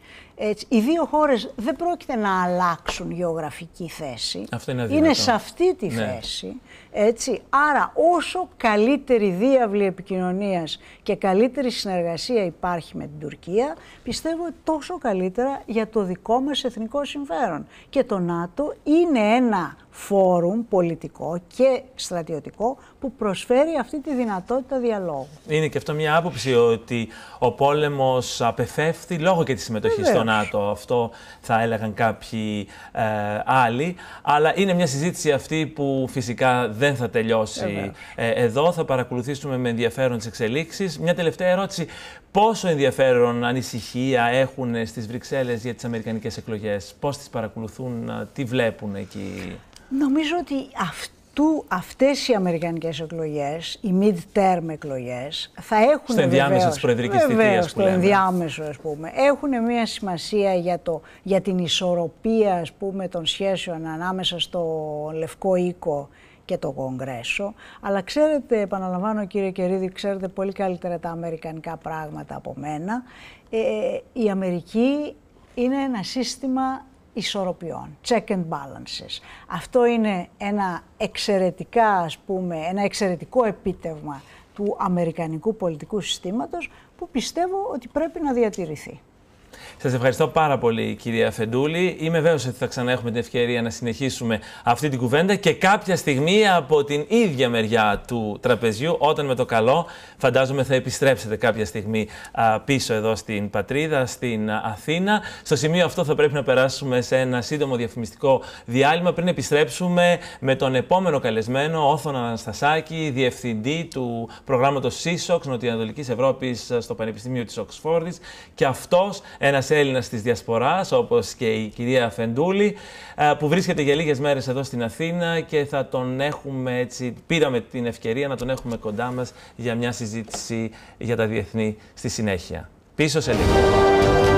οι δύο χώρες δεν πρόκειται να αλλάξουν γεωγραφική θέση. είναι, είναι σε αυτή τη ναι. θέση. Έτσι, άρα όσο καλύτερη διάβλη επικοινωνίας και καλύτερη συνεργασία υπάρχει με την Τουρκία, πιστεύω τόσο καλύτερα για το δικό μας εθνικό συμφέρον. Και το ΝΑΤΟ είναι ένα φόρουμ πολιτικό και στρατιωτικό που προσφέρει αυτή τη δυνατότητα διαλόγου. Είναι και αυτό μια άποψη ότι ο πόλεμος απεφεύθη λόγω και της συμμετοχής στον στο ΝΑΤΟ. Αυτό θα έλεγαν κάποιοι ε, άλλοι. Αλλά είναι μια συζήτηση αυτή που φυσικά δεν θα τελειώσει ε, εδώ. Θα παρακολουθήσουμε με ενδιαφέρον τις εξελίξεις. Μια τελευταία ερώτηση. Πόσο ενδιαφέρον ανησυχία έχουν στις Βρυξέλλες για τις Αμερικανικές εκλογές. Πώς τις παρακολουθούν, ε, τι βλέπουν εκεί. Νομίζω ότι αυτού, αυτές οι αμερικανικές εκλογές, οι mid-term εκλογές, θα έχουν στο ενδιάμεσο της προεδρικής θητείας που λέμε. ενδιάμεσο ας πούμε, έχουν μια σημασία για, το, για την ισορροπία ας πούμε των σχέσεων ανάμεσα στο Λευκό Οίκο και το Κογκρέσο. Αλλά ξέρετε, επαναλαμβάνω κύριε Κερίδη, ξέρετε πολύ καλύτερα τα αμερικανικά πράγματα από μένα. Ε, η Αμερική είναι ένα σύστημα ισορροπιών, check and balances. Αυτό είναι ένα εξαιρετικά, ας πούμε, ένα εξαιρετικό επίτευγμα του αμερικανικού πολιτικού συστήματος που πιστεύω ότι πρέπει να διατηρηθεί. Σας ευχαριστώ πάρα πολύ κυρία Φεντούλη. Είμαι βέβαιος ότι θα ξανά έχουμε την ευκαιρία να συνεχίσουμε αυτή την κουβέντα και κάποια στιγμή από την ίδια μεριά του τραπεζιού, όταν με το καλό φαντάζομαι θα επιστρέψετε κάποια στιγμή πίσω εδώ στην πατρίδα, στην Αθήνα. Στο σημείο αυτό θα πρέπει να περάσουμε σε ένα σύντομο διαφημιστικό διάλειμμα πριν επιστρέψουμε με τον επόμενο καλεσμένο, Όθωνα Αναστασάκη, διευθυντή του προγράμματος CSOX Νοτιοανατολικής Ευρώπης στο Πανεπιστήμιο της Οξφόρδης και αυτός ένας Έλληνας της Διασποράς, όπως και η κυρία Φεντούλη, ε, που βρίσκεται για λίγες μέρες εδώ στην Αθήνα και θα τον έχουμε έτσι. Πήραμε την ευκαιρία να τον έχουμε κοντά μας για μια συζήτηση για τα διεθνή στη συνέχεια. Πίσω σε λίγο.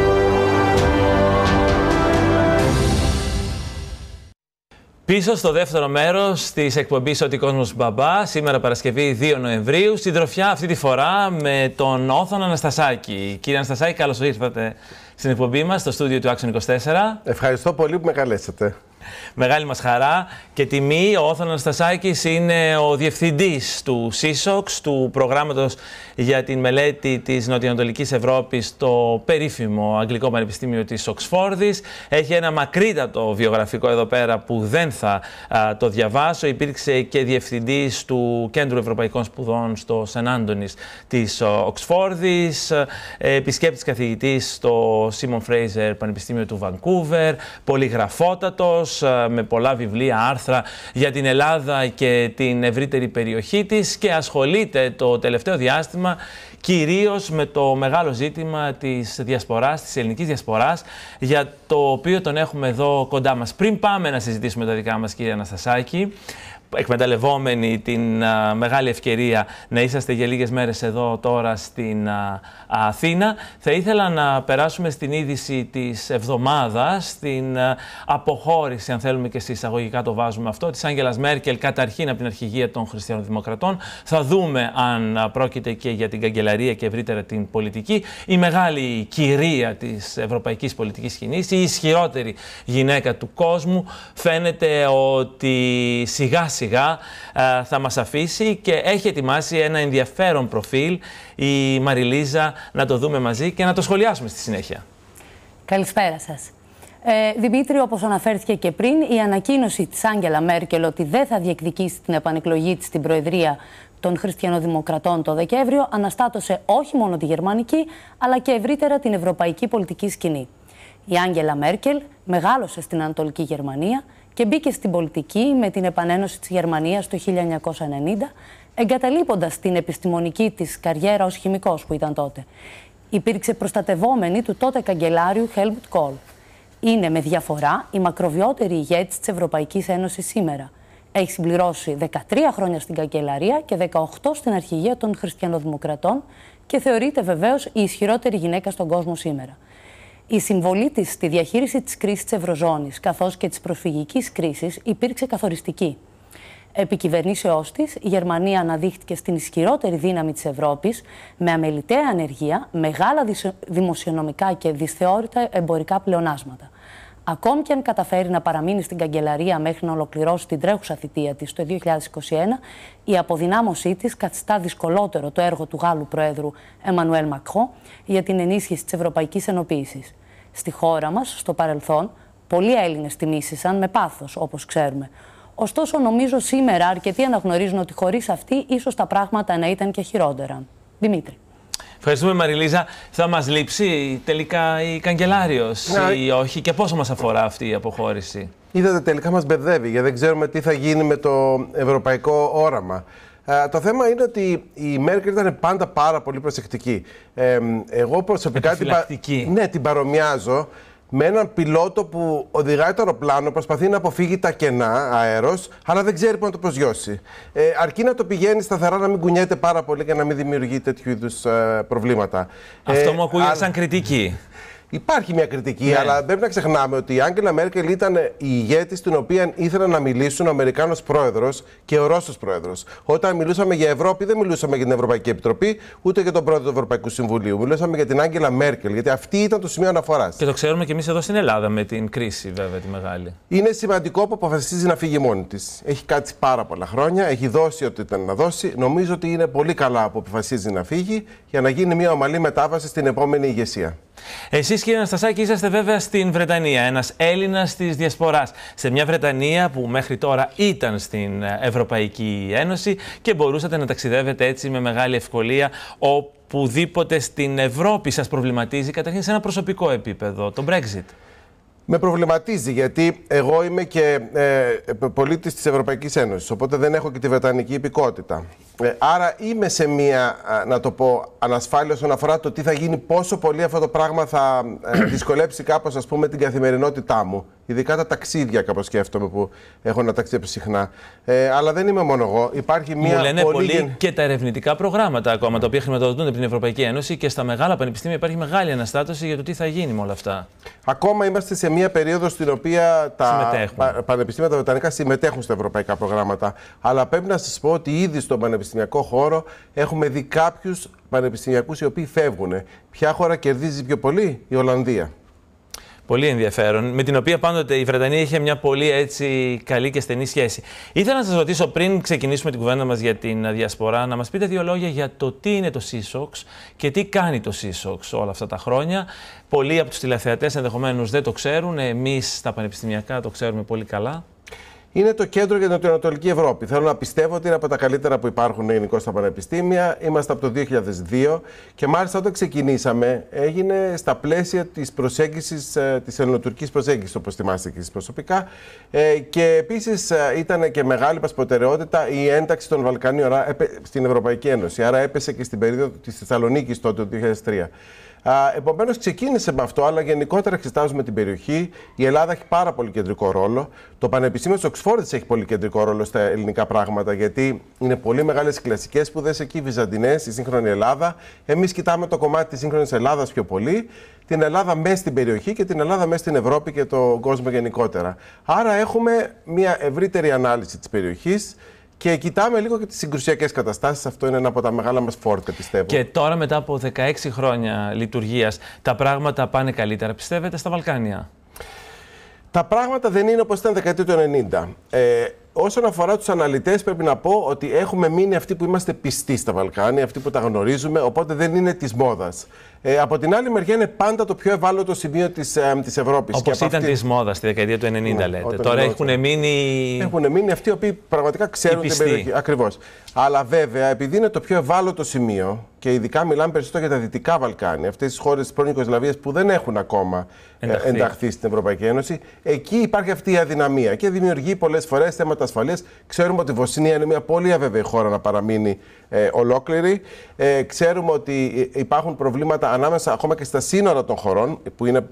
Πίσω στο δεύτερο μέρος της εκπομπής Ότι Κόσμος Μπαμπά, σήμερα Παρασκευή 2 Νοεμβρίου, στην τροφιά αυτή τη φορά με τον Όθωνα Αναστασάκη. Κύριε Αναστασάκη, καλώς ήρθατε στην εκπομπή μας, στο στούντιο του Άξιον 24. Ευχαριστώ πολύ που με καλέσατε. Μεγάλη μας χαρά και τιμή. Ο Όθων Αναστασάκης είναι ο διευθυντής του ΣΥΣΟΚΣ, του προγράμματος για τη μελέτη της Νοτιοανατολικής Ευρώπης στο περίφημο Αγγλικό Πανεπιστήμιο της Οξφόρδης. Έχει ένα μακρύτατο βιογραφικό εδώ πέρα που δεν θα το διαβάσω. Υπήρξε και διευθυντής του Κέντρου Ευρωπαϊκών Σπουδών στο Σεν Άντωνης της Οξφόρδης, επισκέπτης καθηγητής στο Σίμον Φρέιζερ Πανεπιστήμιο του Βανκούβερ, Πολυγραφότατος. Ε, με πολλά βιβλία, άρθρα για την Ελλάδα και την ευρύτερη περιοχή της και ασχολείται το τελευταίο διάστημα κυρίως με το μεγάλο ζήτημα της διασποράς, της ελληνικής διασποράς, για το οποίο τον έχουμε εδώ κοντά μας. Πριν πάμε να συζητήσουμε τα δικά μας, κύριε Αναστασάκη, εκμεταλλευόμενοι την μεγάλη ευκαιρία να είσαστε για λίγες μέρες εδώ τώρα στην Αθήνα. Θα ήθελα να περάσουμε στην είδηση της εβδομάδας, στην αποχώρηση, αν θέλουμε και συσταγωγικά εισαγωγικά το βάζουμε αυτό, της Άγγελας Μέρκελ καταρχήν από την αρχηγία των Χριστιανοδημοκρατών. Θα δούμε αν πρόκειται και για την καγκελαρία και ευρύτερα την πολιτική. Η μεγάλη κυρία της ευρωπαϊκής πολιτικής σκηνής, η ισχυρότερη γυναίκα του κόσμου, φαίνεται ότι σιγά σιγά ε, θα μας αφήσει και έχει ετοιμάσει ένα ενδιαφέρον προφίλ η Μαριλίζα να το δούμε μαζί και να το σχολιάσουμε στη συνέχεια. Καλησπέρα σας. Ε, Δημήτρη, όπως αναφέρθηκε και πριν, η ανακοίνωση της Άγγελα Μέρκελ ότι δεν θα διεκδικήσει την επανεκλογή της στην Προεδρία των Χριστιανοδημοκρατών το Δεκέμβριο αναστάτωσε όχι μόνο τη γερμανική, αλλά και ευρύτερα την ευρωπαϊκή πολιτική σκηνή. Η Άγγελα Μέρκελ μεγάλωσε στην Ανατολική Γερμανία, και μπήκε στην πολιτική με την επανένωση της Γερμανίας το 1990, εγκαταλείποντας την επιστημονική της καριέρα ως χημικός που ήταν τότε. Υπήρξε προστατευόμενη του τότε καγκελάριου Helmut Kohl, Είναι με διαφορά η μακροβιότερη ηγέτη της Ευρωπαϊκής Ένωσης σήμερα. Έχει συμπληρώσει 13 χρόνια στην καγκελαρία και 18 στην αρχηγία των χριστιανοδημοκρατών και θεωρείται βεβαίως η ισχυρότερη γυναίκα στον κόσμο σήμερα. Η συμβολή της στη διαχείριση της κρίσης της Ευρωζώνης καθώς και της προσφυγικής κρίσης υπήρξε καθοριστική. Επί κυβερνήσεώς της, η Γερμανία αναδείχθηκε στην ισχυρότερη δύναμη της Ευρώπης, με αμεληταία ανεργία, μεγάλα δημοσιονομικά και δυσθεώρητα εμπορικά πλεονάσματα. Ακόμη και αν καταφέρει να παραμείνει στην καγκελαρία μέχρι να ολοκληρώσει την τρέχουσα θητεία της το 2021, η αποδυνάμωσή της καθιστά δυσκολότερο το έργο του Γάλλου Προέδρου Εμμανουέλ Μακρό για την ενίσχυση της Ευρωπαϊκής Ενοποίησης στη χώρα μας, στο παρελθόν, πολλοί Έλληνες τιμήσισαν με πάθος, όπως ξέρουμε. Ωστόσο, νομίζω σήμερα αρκετοί αναγνωρίζουν ότι χωρίς αυτή ίσως τα πράγματα να ήταν και χειρότερα. Δημήτρη. Ευχαριστούμε Μαριλίζα. Θα μας λείψει τελικά η καγκελάριος η αποχώρηση. Είδατε τελικά μας μπερδεύει γιατί δεν ξέρουμε τι θα γίνει με το ευρωπαϊκό όραμα. Ε, το θέμα είναι ότι η Μέρκελ ήταν πάντα πάρα πολύ προσεκτική. Ε, εγώ προσωπικά την, ναι, την παρομοιάζω με έναν πιλότο που οδηγάει το αεροπλάνο, προσπαθεί να αποφύγει τα κενά αέρος, αλλά δεν ξέρει πού να το προσγειώσει. Ε, αρκεί να το πηγαίνει σταθερά, να μην κουνιέται πάρα πολύ και να μην δημιουργεί τέτοιου είδους ε, προβλήματα. Αυτό ε, μου ακούγεται αν... σαν κριτική. Υπάρχει μια κριτική, ναι. αλλά δεν πρέπει να ξεχνάμε ότι η Άγγελα Μέρκελ ήταν η ηγέτης στην οποία ήθελαν να μιλήσουν ο Αμερικάνος πρόεδρος και ο Ρώσος πρόεδρος. Όταν μιλούσαμε για Ευρώπη, δεν μιλούσαμε για την Ευρωπαϊκή Επιτροπή, ούτε για τον πρόεδρο του Ευρωπαϊκού Συμβουλίου. Μιλούσαμε για την Άγγελα Μέρκελ, γιατί αυτή ήταν το σημείο αναφοράς. Και το ξέρουμε κι εμείς εδώ στην Ελλάδα με την κρίση, βέβαια, τη μεγάλη. Είναι σημαντικό που αποφασίζει να φύγει μόνη της. Έχει κάτσει πάρα πολλά χρόνια, έχει δώσει ό,τι ήταν να δώσει. Νομίζω ότι είναι πολύ καλά που αποφασίζει να φύγει για να γίνει μια ομαλή μετάβαση στην επόμενη ηγεσία. Εσείς, κύριε Αναστασάκη, είσαστε βέβαια στην Βρετανία, ένας Έλληνας της Διασποράς, Σε μια Βρετανία που μέχρι τώρα ήταν στην Ευρωπαϊκή Ένωση και μπορούσατε να ταξιδεύετε έτσι με μεγάλη ευκολία οπουδήποτε στην Ευρώπη σας προβληματίζει, καταρχήν σε ένα προσωπικό επίπεδο, το Brexit με προβληματίζει γιατί εγώ είμαι και ε, πολίτης της Ευρωπαϊκής Ένωσης, οπότε δεν έχω και τη βρετανική υπηκότητα. Ε, άρα είμαι σε μία, να το πω, ανασφάλεια όσον αφορά το τι θα γίνει, πόσο πολύ αυτό το πράγμα θα ε, *coughs* δυσκολέψει κάπως, ας πούμε, την καθημερινότητά μου. Ειδικά τα ταξίδια, κάπως σκέφτομαι, που έχω να ταξιδέψω συχνά. Ε, αλλά δεν είμαι μόνο εγώ. Υπάρχει μία Μου λένε πολύ... και τα ερευνητικά προγράμματα ακόμα, τα οποία χρηματοδοτούνται από την Ευρωπαϊκή Ένωση και στα μεγάλα πανεπιστήμια υπάρχει μεγάλη αναστάτωση για το τι θα γίνει με όλα αυτά. Ακόμα είμαστε σε μία μια περίοδος στην οποία τα πανεπιστήμια τα βρετανικά συμμετέχουν στα ευρωπαϊκά προγράμματα. Αλλά πρέπει να σας πω ότι ήδη στον πανεπιστημιακό χώρο έχουμε δει κάποιους πανεπιστημιακούς οι οποίοι φεύγουν. Ποια χώρα κερδίζει πιο πολύ, η Ολλανδία. Πολύ ενδιαφέρον, με την οποία πάντοτε η Βρετανία είχε μια πολύ έτσι καλή και στενή σχέση. Ήθελα να σας ρωτήσω πριν ξεκινήσουμε την κουβέντα μας για την διασπορά, να μας πείτε δύο λόγια για το τι είναι το ΣΥΣΟΚΣ και τι κάνει το ΣΥΣΟΚΣ όλα αυτά τα χρόνια. Πολλοί από τους τηλεθεατές ενδεχομένως δεν το ξέρουν, εμείς στα πανεπιστημιακά το ξέρουμε πολύ καλά είναι το κέντρο για την Ανατολική Ευρώπη. Θέλω να πιστεύω ότι είναι από τα καλύτερα που υπάρχουν γενικώ στα πανεπιστήμια. Είμαστε από το 2002 και μάλιστα όταν ξεκινήσαμε έγινε στα πλαίσια της προσέγγισης, ε, της ελληνοτουρκικής προσέγγισης, όπως θυμάστε και εσείς προσωπικά. Ε, και επίσης ε, ήταν και μεγάλη μας προτεραιότητα η ένταξη των Βαλκανίων στην Ευρωπαϊκή Ένωση. Άρα έπεσε και στην περίοδο της Θεσσαλονίκης τότε, το 2003. Επομένως, ξεκίνησε με αυτό, αλλά γενικότερα εξετάζουμε την περιοχή. Η Ελλάδα έχει πάρα πολύ κεντρικό ρόλο. Το Πανεπιστήμιο της Οξφόρδης έχει πολύ κεντρικό ρόλο στα ελληνικά πράγματα, γιατί είναι πολύ μεγάλες οι κλασικές σπουδές εκεί, οι Βυζαντινές, η σύγχρονη Ελλάδα. Εμείς κοιτάμε το κομμάτι της σύγχρονης Ελλάδας πιο πολύ, την Ελλάδα μέσα στην περιοχή και την Ελλάδα μέσα στην Ευρώπη και τον κόσμο γενικότερα. Άρα, έχουμε μια ευρύτερη ανάλυση της περιοχής. Και κοιτάμε λίγο και τις συγκρουσιακές καταστάσεις. Αυτό είναι ένα από τα μεγάλα μας φόρτε, πιστεύω. Και τώρα, μετά από 16 χρόνια λειτουργίας, τα πράγματα πάνε καλύτερα, πιστεύετε, στα Βαλκάνια. Τα πράγματα δεν είναι όπως ήταν δεκαετία του 90. Ε, όσον αφορά τους αναλυτές, πρέπει να πω ότι έχουμε μείνει αυτοί που είμαστε πιστοί στα Βαλκάνια, αυτοί που τα γνωρίζουμε, οπότε δεν είναι της μόδας. Ε, από την άλλη μεριά είναι πάντα το πιο ευάλωτο σημείο της ε, της Ευρώπης. Όπω ήταν αυτή... της μόδας στη δεκαετία του 90, ναι, λέτε. Τώρα έχουν μείνει. Έχουν μείνει αυτοί οι οποίοι πραγματικά ξέρουν την περιοχή. Ακριβώς. Αλλά βέβαια, επειδή είναι το πιο ευάλωτο σημείο και ειδικά μιλάμε περισσότερο για τα Δυτικά Βαλκάνια, αυτές τις χώρες της πρώην Οικοσλαβία που δεν έχουν ακόμα ε, ενταχθεί. ενταχθεί στην Ευρωπαϊκή Ένωση, εκεί υπάρχει αυτή η αδυναμία και δημιουργεί πολλές φορές θέματα ασφαλείας. Ξέρουμε ότι η Βοσνία είναι μια πολύ αβέβαιη χώρα να παραμείνει ε, ολόκληρη. Ε, ξέρουμε ότι ε, υπάρχουν προβλήματα ανάμεσα ακόμα και στα σύνορα των χωρών, που είναι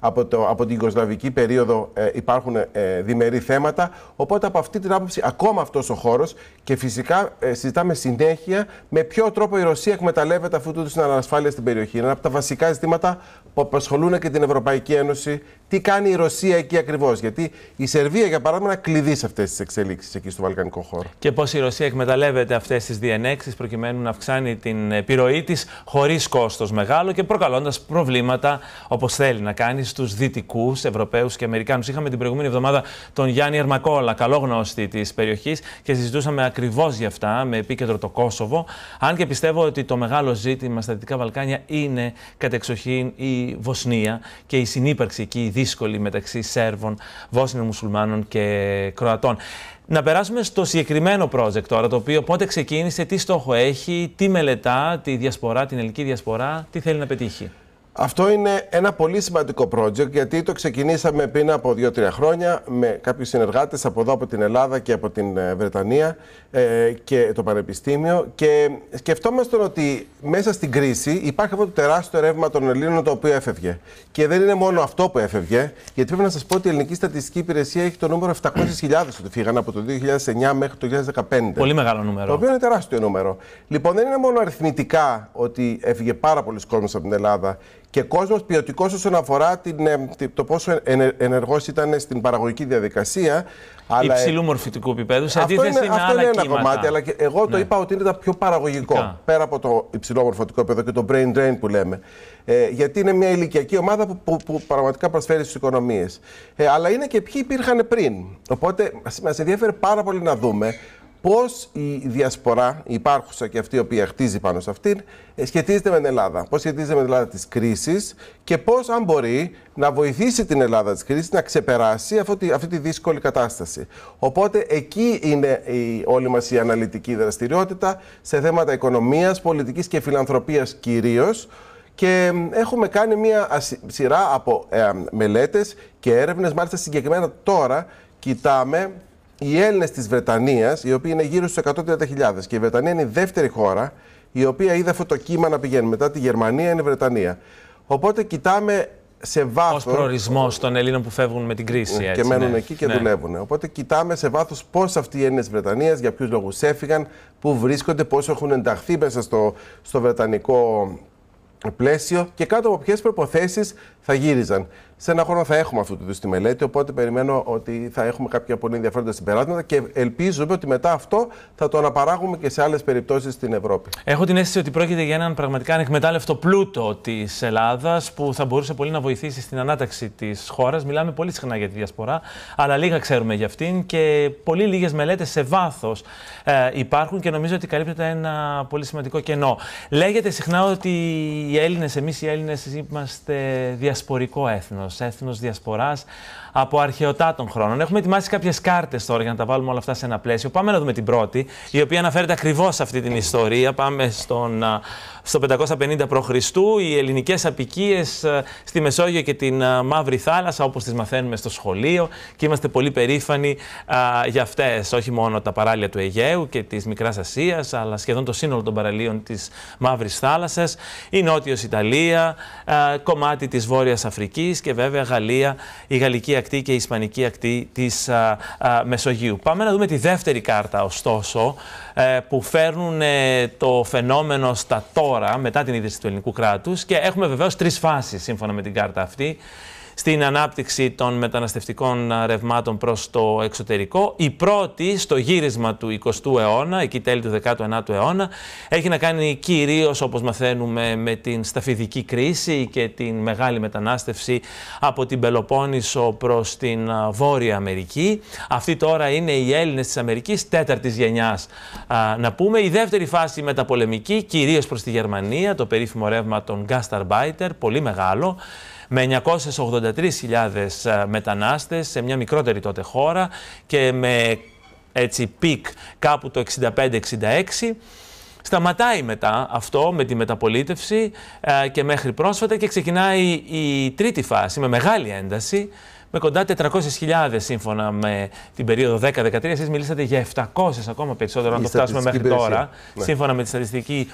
από, το, από την Ιγκοσλαβική περίοδο υπάρχουν διμερεί θέματα. Οπότε από αυτή την άποψη, ακόμα αυτός ο χώρος και φυσικά συζητάμε συνέχεια με ποιο τρόπο η Ρωσία εκμεταλλεύεται αυτού του την ανασφάλεια στην περιοχή. Είναι από τα βασικά ζητήματα που απασχολούν και την Ευρωπαϊκή Ένωση. Τι κάνει η Ρωσία εκεί ακριβώς. Γιατί η Σερβία, για παράδειγμα, κλειδί σε αυτές τις εξέλιξει εκεί στο Βαλκανικό χώρο. Και πώς η Ρωσία εκμεταλλεύεται αυτές τις διενέξεις προκειμένου να αυξάνει την επιρροή της χωρίς κόστος μεγάλο και προκαλώντας προβλήματα όπως θέλει να κάνει στους δυτικούς Ευρωπαίους και Αμερικάνους. Είχαμε την προηγούμενη εβδομάδα τον Γιάννη Ερμακόλα, καλό γνώστη της περιοχής, και συζητούσαμε ακριβώς γι' αυτά με επίκεντρο το Κόσοβο. Αν και πιστεύω ότι το μεγάλο ζήτημα στα Δυτικά Βαλκάνια είναι κατεξοχήν η Βοσνία και η συνύπαρξη εκεί δύσκολη μεταξύ Σέρβων, Βόσνιων Μουσουλμάνων και Κροατών. Να περάσουμε στο συγκεκριμένο project τώρα, το οποίο πότε ξεκίνησε, τι στόχο έχει, τι μελετά, τη διασπορά, την ελληνική διασπορά, τι θέλει να πετύχει. Αυτό είναι ένα πολύ σημαντικό project γιατί το ξεκινήσαμε πριν από 2-3 χρόνια με κάποιους συνεργάτες από εδώ, από την Ελλάδα και από την ε, Βρετανία ε, και το Πανεπιστήμιο και σκεφτόμαστε ότι μέσα στην κρίση υπάρχει αυτό το τεράστιο ρεύμα των Ελλήνων το οποίο έφευγε. Και δεν είναι μόνο αυτό που έφευγε, γιατί πρέπει να σας πω ότι η Ελληνική Στατιστική Υπηρεσία έχει το νούμερο 700.000 ότι φύγανε από το 2009 μέχρι το 2015. Πολύ μεγάλο νούμερο. Το οποίο είναι τεράστιο νούμερο. Λοιπόν, δεν είναι μόνο αριθμητικά ότι έφυγε πάρα πολλοί κόσμος από την Ελλάδα και κόσμος ποιοτικός όσον αφορά την, ε, το πόσο ενεργός ήταν στην παραγωγική διαδικασία. Αλλά... Υψηλού μορφητικού επίπεδου. Σε αυτό είναι, με αυτό είναι ένα κύματα. κομμάτι, αλλά και εγώ το ναι. είπα ότι είναι τα πιο παραγωγικό. Πέρα από το υψηλό μορφωτικό επίπεδο και το brain drain που λέμε. Ε, γιατί είναι μια ηλικιακή ομάδα που, που, πραγματικά προσφέρει στις οικονομίες. Ε, αλλά είναι και ποιοι υπήρχαν πριν. Οπότε μας ενδιαφέρει πάρα πολύ να δούμε πώς η διασπορά, η υπάρχουσα και αυτή η οποία χτίζει πάνω σε αυτήν, ε, σχετίζεται με την Ελλάδα. Πώς σχετίζεται με την Ελλάδα της κρίσης και πώς, αν μπορεί, να βοηθήσει την Ελλάδα της κρίσης να ξεπεράσει αυτή, τη δύσκολη κατάσταση. Οπότε εκεί είναι η, όλη μας η αναλυτική δραστηριότητα σε θέματα οικονομίας, πολιτικής και φιλανθρωπίας κυρίως, και έχουμε κάνει μια σειρά από ε, μελέτες και έρευνες, μάλιστα συγκεκριμένα τώρα κοιτάμε οι Έλληνες της Βρετανίας, οι οποίοι είναι γύρω στους 130.000, και η Βρετανία είναι η δεύτερη χώρα η οποία είδε αυτό το κύμα να πηγαίνει. Μετά τη Γερμανία είναι η Βρετανία. Οπότε κοιτάμε σε βάθος. Ως προορισμός των Ελλήνων που φεύγουν με την κρίση. Έτσι, και μένουν ναι. εκεί και ναι. δουλεύουν. Οπότε κοιτάμε σε βάθος πώς αυτοί οι Έλληνες Βρετανίας, για ποιους λόγους έφυγαν, πού βρίσκονται, πώς έχουν ενταχθεί μέσα στο, στο βρετανικό πλαίσιο και κάτω από ποιες προποθέσει θα γύριζαν. Σε ένα χρόνο θα έχουμε αυτού του είδου τη μελέτη, οπότε περιμένω ότι θα έχουμε κάποια πολύ ενδιαφέροντα συμπεράσματα και ελπίζουμε ότι μετά αυτό θα το αναπαράγουμε και σε άλλες περιπτώσεις στην Ευρώπη. Έχω την αίσθηση ότι πρόκειται για έναν πραγματικά ανεκμετάλλευτο πλούτο της Ελλάδας που θα μπορούσε πολύ να βοηθήσει στην ανάταξη της χώρας. Μιλάμε πολύ συχνά για τη διασπορά, αλλά λίγα ξέρουμε για αυτήν και πολύ λίγες μελέτες σε βάθος ε, υπάρχουν και νομίζω ότι καλύπτεται ένα πολύ σημαντικό κενό. Λέγεται συχνά ότι οι Έλληνες, εμείς οι Έλληνες, είμαστε διασπορικό έθνος έθνος διασποράς από αρχαιοτά των χρόνων. Έχουμε ετοιμάσει κάποιες κάρτες τώρα για να τα βάλουμε όλα αυτά σε ένα πλαίσιο. Πάμε να δούμε την πρώτη, η οποία αναφέρεται ακριβώς σε αυτή την ιστορία. Πάμε στον, στο 550 π.Χ. Οι ελληνικές απικίες στη Μεσόγειο και την Μαύρη Θάλασσα, όπως τις μαθαίνουμε στο σχολείο. Και είμαστε πολύ περήφανοι α, για αυτές. Όχι μόνο τα παράλια του Αιγαίου και της Μικράς Ασίας, αλλά σχεδόν το σύνολο των παραλίων της Μαύρης Θάλασσας. Η Νότιος Ιταλία, α, κομμάτι της Βόρειας Αφρικής και βέβαια Γαλλία, η Γαλλική και η ισπανική ακτή της Μεσογείου. Πάμε να δούμε τη δεύτερη κάρτα ωστόσο ε, που φέρνουν ε, το φαινόμενο στα τώρα μετά την ίδρυση του ελληνικού κράτους και έχουμε βεβαίως τρεις φάσεις σύμφωνα με την κάρτα αυτή στην ανάπτυξη των μεταναστευτικών ρευμάτων προς το εξωτερικό. Η πρώτη στο γύρισμα του 20ου αιώνα, εκεί τέλη του 19ου αιώνα, έχει να κάνει κυρίως όπως μαθαίνουμε με την σταφιδική κρίση και την μεγάλη μετανάστευση από την Πελοπόννησο προς την Βόρεια Αμερική. Αυτή τώρα είναι οι Έλληνες της Αμερικής τέταρτης γενιάς να πούμε. Η δεύτερη φάση μεταπολεμική κυρίως προς τη Γερμανία, το περίφημο ρεύμα των Gastarbeiter, πολύ μεγάλο με 983.000 ε, μετανάστες σε μια μικρότερη τότε χώρα και με έτσι πικ κάπου το 65-66. Σταματάει μετά αυτό με τη μεταπολίτευση ε, και μέχρι πρόσφατα και ξεκινάει η τρίτη φάση με μεγάλη ένταση με κοντά 400.000 σύμφωνα με την περίοδο 10-13. Εσείς μιλήσατε για 700 ακόμα περισσότερο, αν το φτάσουμε μέχρι τώρα, ναι. σύμφωνα με τη στατιστική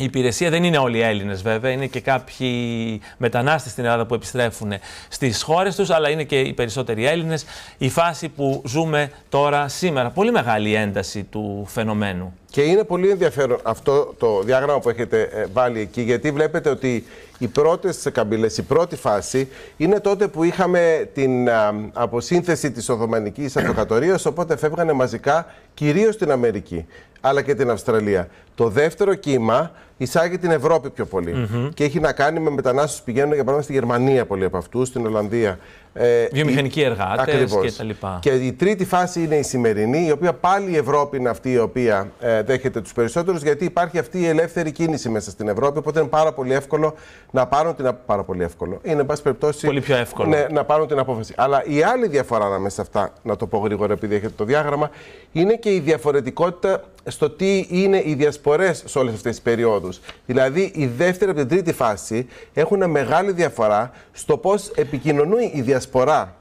η υπηρεσία δεν είναι όλοι οι Έλληνες, βέβαια. Είναι και κάποιοι μετανάστες στην Ελλάδα που επιστρέφουν στις χώρες τους, αλλά είναι και οι περισσότεροι Έλληνες. Η φάση που ζούμε τώρα σήμερα. Πολύ μεγάλη ένταση του φαινομένου. Και είναι πολύ ενδιαφέρον αυτό το διάγραμμα που έχετε ε, βάλει εκεί, γιατί βλέπετε ότι οι πρώτες καμπύλες, η πρώτη φάση, είναι τότε που είχαμε την αποσύνθεση της Οθωμανική Αυτοκρατορίας. Οπότε φεύγανε μαζικά κυρίως στην Αμερική, αλλά και την Αυστραλία. Το δεύτερο κύμα εισάγει την Ευρώπη πιο πολύ και έχει να κάνει με μετανάστες που πηγαίνουν για παράδειγμα στη Γερμανία πολλοί από αυτούς, στην Ολλανδία. Ε, Βιομηχανικοί εργάτε τα λοιπά. και η τρίτη φάση είναι η σημερινή, η οποία πάλι η Ευρώπη είναι αυτή η οποία ε, δέχεται τους περισσότερους, γιατί υπάρχει αυτή η ελεύθερη κίνηση μέσα στην Ευρώπη. Οπότε είναι πάρα πολύ εύκολο να πάρουν την απόφαση. Πάρα πολύ εύκολο. Είναι, εν περιπτώσει. Ναι, να πάρουν την απόφαση. Αλλά η άλλη διαφορά ανάμεσα σε αυτά, να το πω γρήγορα επειδή έχετε το διάγραμμα, είναι και η διαφορετικότητα στο τι είναι η διασπορά φορές σε όλες αυτές τις περιόδους. Δηλαδή, η δεύτερη από την τρίτη φάση έχουν μεγάλη διαφορά στο πώς επικοινωνούν η διασπορά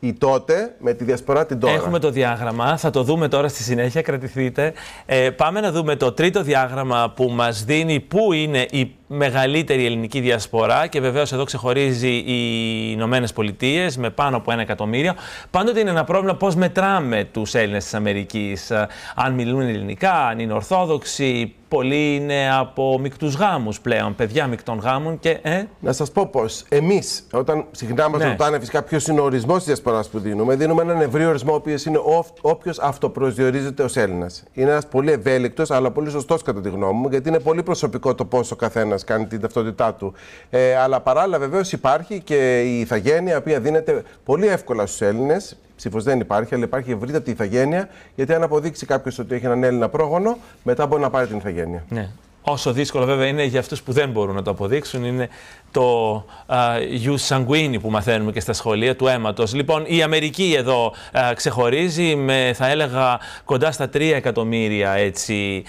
η τότε με τη διασπορά την τώρα. Έχουμε το διάγραμμα, θα το δούμε τώρα στη συνέχεια, κρατηθείτε. Ε, πάμε να δούμε το τρίτο διάγραμμα που μας δίνει πού είναι η μεγαλύτερη ελληνική διασπορά και βεβαίως εδώ ξεχωρίζει οι Ηνωμένες Πολιτείες με πάνω από ένα εκατομμύριο. Πάντοτε είναι ένα πρόβλημα πώς μετράμε τους Έλληνες της Αμερικής. Αν μιλούν ελληνικά, αν είναι ορθόδοξοι, πολλοί είναι από μεικτούς γάμους πλέον, παιδιά μεικτών γάμων και... Ε? Να σας πω πως εμείς όταν συχνά μας ναι. ρωτάνε φυσικά ποιος είναι ο ορισμός της διασποράς που δίνουμε, δίνουμε έναν ευρύ ορισμό ο οποίος είναι όποιος αυτοπροσδιορίζεται ως Έλληνας. Είναι ένας πολύ ευέλικτος αλλά πολύ σωστός κατά τη γνώμη μου γιατί είναι πολύ προσωπικό το πόσο καθένας καθένα κάνει την ταυτότητά του. Ε, αλλά παράλληλα, βεβαίως υπάρχει και η ηθαγένεια, η οποία δίνεται πολύ εύκολα στους Έλληνες. Ψήφος δεν υπάρχει, αλλά υπάρχει ευρύτατη ηθαγένεια, γιατί αν αποδείξει κάποιος ότι έχει έναν Έλληνα πρόγονο, μετά μπορεί να πάρει την ηθαγένεια. Ναι. Όσο δύσκολο βέβαια είναι για αυτούς που δεν μπορούν να το αποδείξουν, είναι το γιου sanguini που μαθαίνουμε και στα σχολεία του αίματος. Λοιπόν, η Αμερική εδώ ξεχωρίζει με, θα έλεγα, κοντά στα 3 εκατομμύρια έτσι,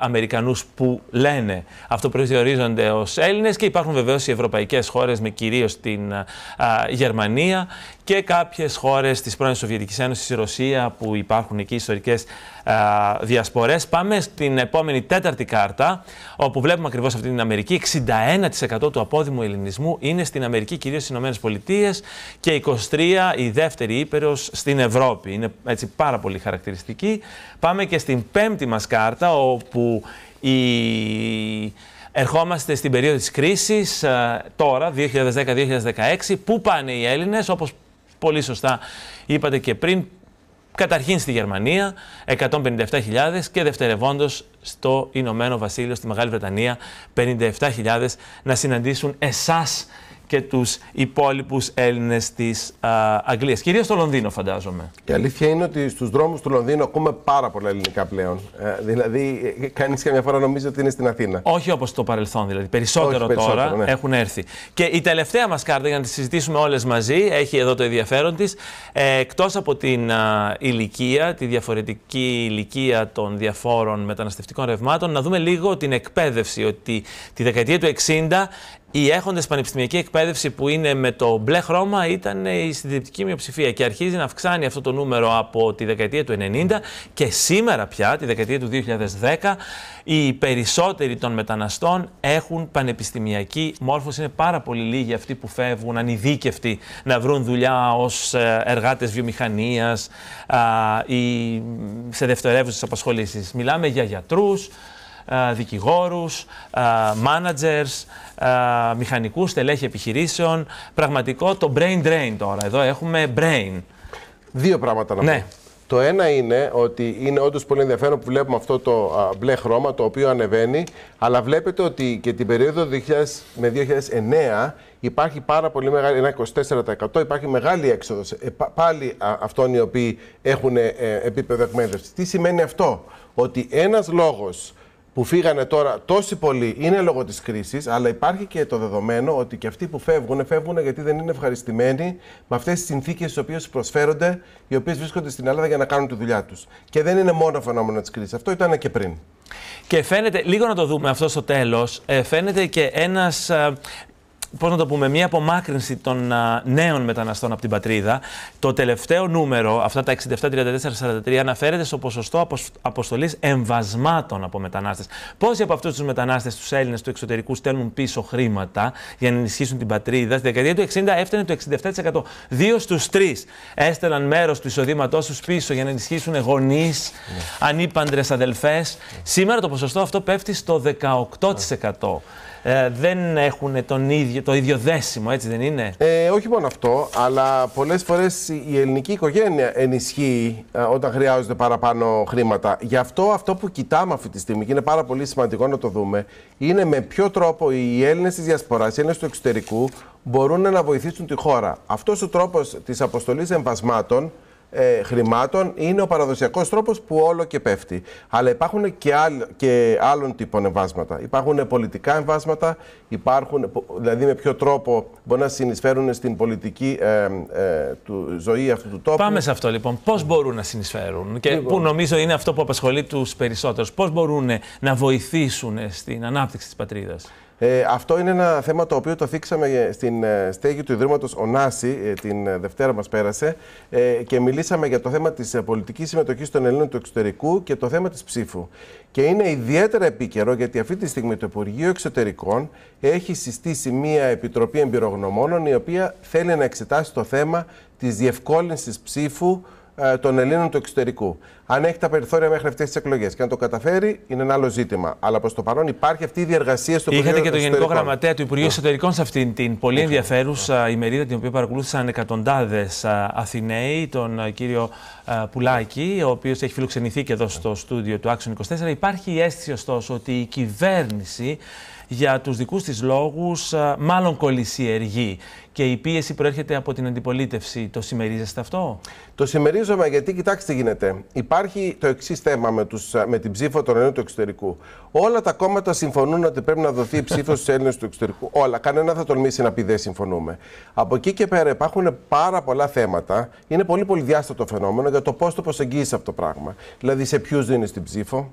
Αμερικανούς που λένε αυτό προσδιορίζονται ως Έλληνες και υπάρχουν βεβαίως οι ευρωπαϊκές χώρες με κυρίως την Γερμανία και κάποιες χώρες της πρώην Σοβιετικής Ένωσης, η Ρωσία που υπάρχουν εκεί ιστορικές ε, διασπορές. Πάμε στην επόμενη τέταρτη κάρτα, όπου βλέπουμε ακριβώς αυτή την Αμερική. 61% του απόδημου ελληνισμού είναι στην Αμερική, κυρίως στις Ηνωμένες Πολιτείες και 23% η δεύτερη ύπερος στην Ευρώπη. Είναι έτσι πάρα πολύ χαρακτηριστική. Πάμε και στην πέμπτη μας κάρτα, όπου η... Ερχόμαστε στην περίοδο της κρίσης, ε, τώρα, 2010-2016. Πού πάνε οι Έλληνες, όπως πολύ σωστά είπατε και πριν, Καταρχήν στη Γερμανία, 157.000 και δευτερευόντως στο Ηνωμένο Βασίλειο, στη Μεγάλη Βρετανία, 57.000 να συναντήσουν εσάς και τους υπόλοιπους Έλληνες της Αγγλίας. Κυρίως στο Λονδίνο φαντάζομαι. Η αλήθεια είναι ότι στους δρόμους του Λονδίνου ακούμε πάρα πολλά ελληνικά πλέον. Ε, δηλαδή κανείς καμιά φορά νομίζει ότι είναι στην Αθήνα. Όχι όπως το παρελθόν δηλαδή. Περισσότερο, τώρα ναι. έχουν έρθει. Και η τελευταία μας κάρτα για να τη συζητήσουμε όλες μαζί, έχει εδώ το ενδιαφέρον της. ε, εκτός από την ηλικία, τη διαφορετική ηλικία των διαφόρων μεταναστευτικών ρευμάτων, να δούμε λίγο την εκπαίδευση, ότι τη δεκαετία του 60 οι έχοντες πανεπιστημιακή εκπαίδευση που είναι με το μπλε χρώμα ήταν η συντηρητική μειοψηφία και αρχίζει να αυξάνει αυτό το νούμερο από τη δεκαετία του 90 και σήμερα πια, τη δεκαετία του 2010, οι περισσότεροι των μεταναστών έχουν πανεπιστημιακή μόρφωση. Είναι πάρα πολύ λίγοι αυτοί που φεύγουν ανειδίκευτοι να βρουν δουλειά ως ε, εργάτες βιομηχανίας ή σε δευτερεύουσες απασχολήσεις. Μιλάμε για γιατρούς, ε, δικηγόρους, ε, managers, ε, μηχανικούς, στελέχη επιχειρήσεων. Πραγματικό το brain drain τώρα. Εδώ έχουμε brain. Δύο πράγματα να πω. Ναι. Το ένα είναι ότι είναι όντως πολύ ενδιαφέρον που βλέπουμε αυτό το μπλε χρώμα το οποίο ανεβαίνει, αλλά βλέπετε ότι και την περίοδο 2000 με 2009 υπάρχει πάρα πολύ μεγάλη, ένα 24% υπάρχει μεγάλη έξοδος. πάλι αυτών οι οποίοι έχουν επίπεδο εκμέδευση. Τι σημαίνει αυτό, ότι ένας λόγος που φύγανε τώρα τόσοι πολλοί είναι λόγω της κρίσης, αλλά υπάρχει και το δεδομένο ότι και αυτοί που φεύγουν, φεύγουν γιατί δεν είναι ευχαριστημένοι με αυτές τις συνθήκες τις οποίες προσφέρονται, οι οποίες βρίσκονται στην Ελλάδα για να κάνουν τη δουλειά τους. Και δεν είναι μόνο φαινόμενο της κρίσης. Αυτό ήταν και πριν. Και φαίνεται, λίγο να το δούμε αυτό στο τέλος, ε, φαίνεται και ένας... Ε, πώς να το πούμε, μια απομάκρυνση των νέων μεταναστών από την πατρίδα. Το τελευταίο νούμερο, αυτά τα 67-34-43, αναφέρεται στο ποσοστό αποστολής εμβασμάτων από μετανάστες. Πόσοι από αυτούς τους μετανάστες, τους Έλληνες του εξωτερικού, στέλνουν πίσω χρήματα για να ενισχύσουν την πατρίδα. Στη δεκαετία του 60 έφτανε το 67%. Δύο στους τρεις έστελναν μέρος του εισοδήματός τους πίσω για να ενισχύσουν γονείς, ανήπαντρες αδελφές. Σήμερα το ποσοστό αυτό πέφτει στο 18%. Ε, δεν έχουν τον ίδιο, το ίδιο δέσιμο, έτσι δεν είναι. Ε, όχι μόνο αυτό, αλλά πολλές φορές η ελληνική οικογένεια ενισχύει ε, όταν χρειάζονται παραπάνω χρήματα. Γι' αυτό αυτό που κοιτάμε αυτή τη στιγμή και είναι πάρα πολύ σημαντικό να το δούμε, είναι με ποιο τρόπο οι Έλληνες της διασποράς, οι Έλληνες του εξωτερικού μπορούν να βοηθήσουν τη χώρα. Αυτός ο τρόπος της αποστολής εμβασμάτων ε, χρημάτων είναι ο παραδοσιακός τρόπος που όλο και πέφτει. Αλλά υπάρχουν και, και άλλων τύπων εμβάσματα. Υπάρχουν πολιτικά εμβάσματα, υπάρχουν, δηλαδή με ποιο τρόπο μπορεί να συνεισφέρουν στην πολιτική ε, ε, του, ζωή αυτού του τόπου. Πάμε σε αυτό λοιπόν. Πώς μπορούν να συνεισφέρουν και λοιπόν. που νομίζω είναι αυτό που απασχολεί τους περισσότερους. Πώς μπορούν να βοηθήσουν στην ανάπτυξη της πατρίδας. Ε, αυτό είναι ένα θέμα το οποίο το θίξαμε ε, στην ε, στέγη του Ιδρύματος Ονάση, ε, την Δευτέρα μας πέρασε, και μιλήσαμε για το θέμα της πολιτικής συμμετοχής των Ελλήνων του εξωτερικού και το θέμα της ψήφου. Και είναι ιδιαίτερα επίκαιρο γιατί αυτή τη στιγμή το Υπουργείο Εξωτερικών έχει συστήσει μία επιτροπή εμπειρογνωμόνων η οποία θέλει να εξετάσει το θέμα της διευκόλυνσης ψήφου ε, των Ελλήνων του εξωτερικού. Αν έχει τα περιθώρια μέχρι αυτές τις εκλογές και αν το καταφέρει, είναι ένα άλλο ζήτημα. Αλλά προς το παρόν υπάρχει αυτή η διεργασία στο Υπουργείο Είχατε και τον Γενικό Γραμματέα του Υπουργείου ναι. Εσωτερικών σε αυτήν την πολύ ενδιαφέρουσα ημερίδα, την οποία παρακολούθησαν εκατοντάδες Αθηναίοι, τον κύριο Πουλάκη, ο οποίος έχει φιλοξενηθεί και εδώ στο στούντιο του Άξιον 24. Υπάρχει η αίσθηση ωστόσο ότι η κυβέρνηση για τους δικούς της λόγους μάλλον κολλησιεργεί και η πίεση προέρχεται από την αντιπολίτευση. Το συμμερίζεστε αυτό? Το συμμερίζομαι γιατί κοιτάξτε τι γίνεται. Υπάρχει το εξής θέμα με, τους, με την ψήφο των Ελλήνων του εξωτερικού. Όλα τα κόμματα συμφωνούν ότι πρέπει να δοθεί η ψήφος στους Έλληνες του εξωτερικού. Όλα. Κανένα θα τολμήσει να πει δεν συμφωνούμε. Από εκεί και πέρα υπάρχουν πάρα πολλά θέματα. Είναι πολύ πολύ διάστατο φαινόμενο για το πώς το προσεγγίζεις αυτό το πράγμα. Δηλαδή, σε ποιους δίνεις την ψήφο,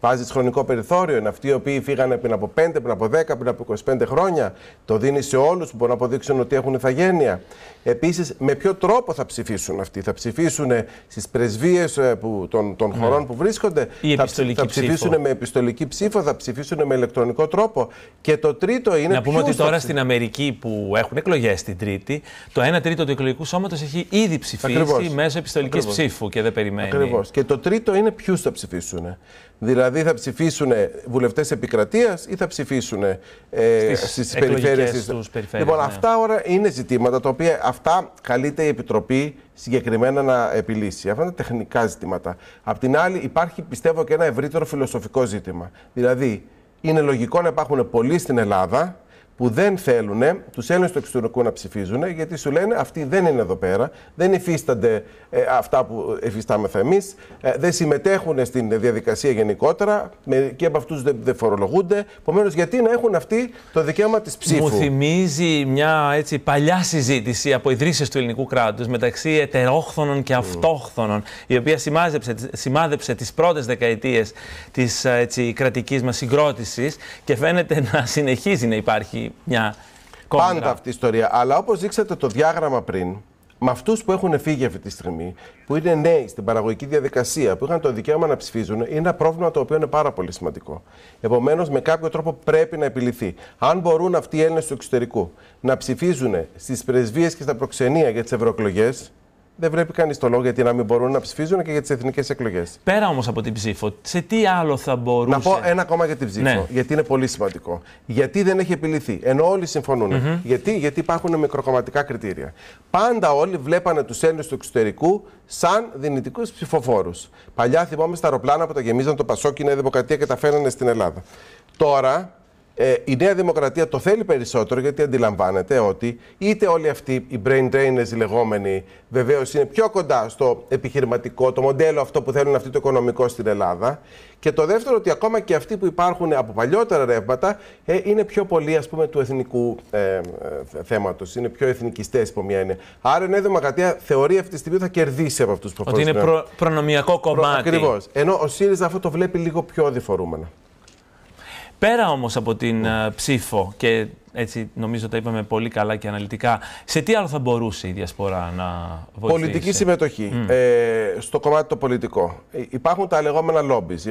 Βάζει χρονικό περιθώριο. Είναι αυτοί οι οποίοι φύγανε πριν από 5, πριν από 10, πριν από 25 χρόνια. Το δίνει σε όλους που μπορούν να αποδείξουν ότι έχουν ηθαγένεια. Επίσης, με ποιο τρόπο θα ψηφίσουν αυτοί. Θα ψηφίσουν στις πρεσβείες ε, των, των ναι. χωρών που βρίσκονται. Η θα, θα ψηφίσουν ψήφο. με επιστολική ψήφο, θα ψηφίσουν με ηλεκτρονικό τρόπο. Και το τρίτο είναι. Να πούμε ότι τώρα στην Αμερική που έχουν εκλογές την Τρίτη, το 1 τρίτο του εκλογικού σώματος έχει ήδη ψηφίσει Ακριβώς. μέσω επιστολικής ψήφου και δεν περιμένει. Ακριβώς. Και το τρίτο είναι ποιους θα ψηφίσουν. Δηλαδή θα ψηφίσουν βουλευτές επικρατείας ή θα ψηφίσουν ε, περιφερειες περιφέρειες. Λοιπόν, ναι. αυτά ώρα είναι ζητήματα τα οποία αυτά καλείται η Επιτροπή συγκεκριμένα να επιλύσει. Αυτά είναι τεχνικά ζητήματα. Απ' την άλλη, υπάρχει πιστεύω και ένα ευρύτερο φιλοσοφικό ζήτημα. Δηλαδή, είναι λογικό να υπάρχουν πολλοί στην Ελλάδα που δεν θέλουν τους Έλληνες του εξωτερικού να ψηφίζουν, γιατί σου λένε αυτοί δεν είναι εδώ πέρα, δεν υφίστανται ε, αυτά που υφιστάμεθα εμείς, ε, δεν συμμετέχουν στην διαδικασία γενικότερα, μερικοί από αυτούς δεν, δεν φορολογούνται. Επομένως, γιατί να έχουν αυτοί το δικαίωμα της ψήφου. Μου θυμίζει μια έτσι, παλιά συζήτηση από ιδρύσεις του ελληνικού κράτους μεταξύ ετερόχθονων και mm. αυτόχθονων, η οποία σημάδεψε, σημάδεψε τις πρώτες δεκαετίες της ε, κρατικής μας συγκρότησης και φαίνεται να συνεχίζει να υπάρχει Πάντα αυτή η ιστορία. Αλλά όπως δείξατε το διάγραμμα πριν, με αυτούς που έχουν φύγει αυτή τη στιγμή, που είναι νέοι στην παραγωγική διαδικασία, που είχαν το δικαίωμα να ψηφίζουν, είναι ένα πρόβλημα το οποίο είναι πάρα πολύ σημαντικό. Επομένως, με κάποιο τρόπο πρέπει να επιληθεί. Αν μπορούν αυτοί οι Έλληνες του εξωτερικού να ψηφίζουν στις πρεσβείες και στα προξενία για τις ευρωεκλογές, δεν βλέπει κανείς το λόγο γιατί να μην μπορούν να ψηφίζουν και για τις εθνικές εκλογές. Πέρα όμως από την ψήφο, σε τι άλλο θα μπορούσε. Να πω ένα ακόμα για την ψήφο. Ναι. Γιατί είναι πολύ σημαντικό. Γιατί δεν έχει επιληθεί. Ενώ όλοι συμφωνούν. Γιατί, γιατί υπάρχουν μικροκομματικά κριτήρια. Πάντα όλοι βλέπανε τους Έλληνε του εξωτερικού σαν δυνητικούς ψηφοφόρους. Παλιά θυμόμαστε τα αεροπλάνα που τα γεμίζαν το Πασόκι, η Δημοκρατία και τα φέρνανε στην Ελλάδα. Τώρα ε, η Νέα Δημοκρατία το θέλει περισσότερο γιατί αντιλαμβάνεται ότι είτε όλοι αυτοί οι brain drainers οι λεγόμενοι βεβαίως είναι πιο κοντά στο επιχειρηματικό, το μοντέλο αυτό που θέλουν αυτοί το οικονομικό στην Ελλάδα. Και το δεύτερο ότι ακόμα και αυτοί που υπάρχουν από παλιότερα ρεύματα ε, είναι πιο πολύ ας πούμε του εθνικού ε, ε θέματος. Είναι πιο εθνικιστές που μια έννοια. Άρα η Νέα Δημοκρατία θεωρεί αυτή τη στιγμή θα κερδίσει από αυτούς που Ότι είναι προνομιακό κομμάτι. Ακριβώς. Ενώ ο ΣΥΡΙΖΑ αυτό το βλέπει λίγο πιο διφορούμενο. Πέρα όμως από την ναι. ε, ψήφο και έτσι νομίζω τα είπαμε πολύ καλά και αναλυτικά, σε τι άλλο θα μπορούσε η διασπορά να βοηθήσει. Πολιτική συμμετοχή ε, στο κομμάτι το πολιτικό. Ε, υπάρχουν τα λεγόμενα λόμπις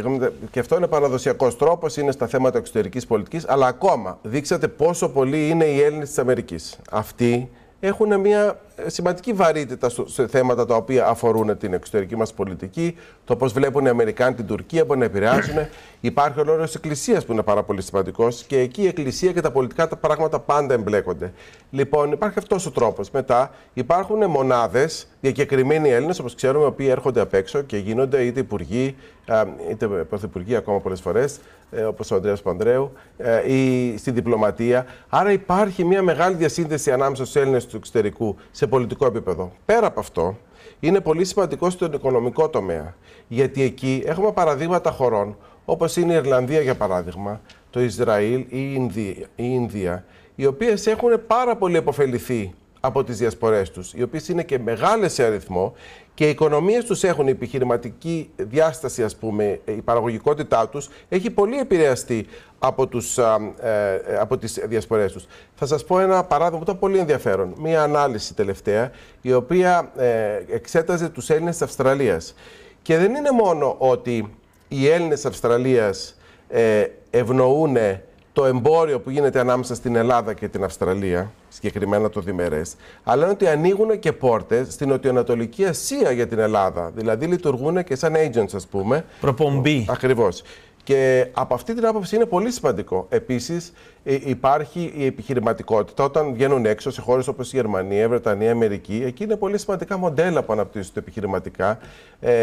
και αυτό είναι παραδοσιακός τρόπος, είναι στα θέματα εξωτερικής πολιτικής, αλλά ακόμα δείξατε πόσο πολύ είναι οι Έλληνες της Αμερικής. Αυτοί έχουν μια σημαντική βαρύτητα σε θέματα τα οποία αφορούν την εξωτερική μας πολιτική, το πώς βλέπουν οι Αμερικάνοι την Τουρκία, μπορεί να επηρεάζουν. *coughs* Υπάρχει ο ρόλος της Εκκλησίας που είναι πάρα πολύ σημαντικός και εκεί η Εκκλησία και τα πολιτικά τα πράγματα πάντα εμπλέκονται. Λοιπόν, υπάρχει αυτός ο τρόπος. Μετά υπάρχουν μονάδες, διακεκριμένοι Έλληνες, όπως ξέρουμε, οι οποίοι έρχονται απ' έξω και γίνονται είτε υπουργοί, ε, είτε πρωθυπουργοί ακόμα πολλές φορές, όπω ε, ο Αντρέα Πανδρέου, ε, ή στη διπλωματία. Άρα υπάρχει μια μεγάλη διασύνδεση ανάμεσα στους Έλληνες του εξωτερικού σε πολιτικό επίπεδο. Πέρα από αυτό, είναι πολύ σημαντικό στον οικονομικό τομέα. Γιατί εκεί έχουμε παραδείγματα χωρών, όπως είναι η Ιρλανδία για παράδειγμα, το Ισραήλ ή η Ινδία, οι οποίες έχουν πάρα πολύ επωφεληθεί από τις διασπορές τους, οι οποίες είναι και μεγάλες σε αριθμό και οι οικονομίες τους έχουν επιχειρηματική διάσταση, ας πούμε, η παραγωγικότητά τους έχει πολύ επηρεαστεί από, τους, ε, ε, από τις διασπορές τους. Θα σας πω ένα παράδειγμα που ήταν πολύ ενδιαφέρον. Μία ανάλυση τελευταία, η οποία ε, εξέταζε τους Έλληνες της Αυστραλίας. Και δεν είναι μόνο ότι οι Έλληνες της Αυστραλίας ε, ευνοούν το εμπόριο που γίνεται ανάμεσα στην Ελλάδα και την Αυστραλία, συγκεκριμένα το διμερές, αλλά είναι ότι ανοίγουν και πόρτες στην Νοτιοανατολική Ασία για την Ελλάδα. Δηλαδή λειτουργούν και σαν agents, ας πούμε. Προπομπή. Ακριβώς. Και από αυτή την άποψη είναι πολύ σημαντικό. Επίσης, ε, υπάρχει η επιχειρηματικότητα. Όταν βγαίνουν έξω σε χώρες όπως η Γερμανία, η Βρετανία, η Αμερική, εκεί είναι πολύ σημαντικά μοντέλα που αναπτύσσονται επιχειρηματικά ε,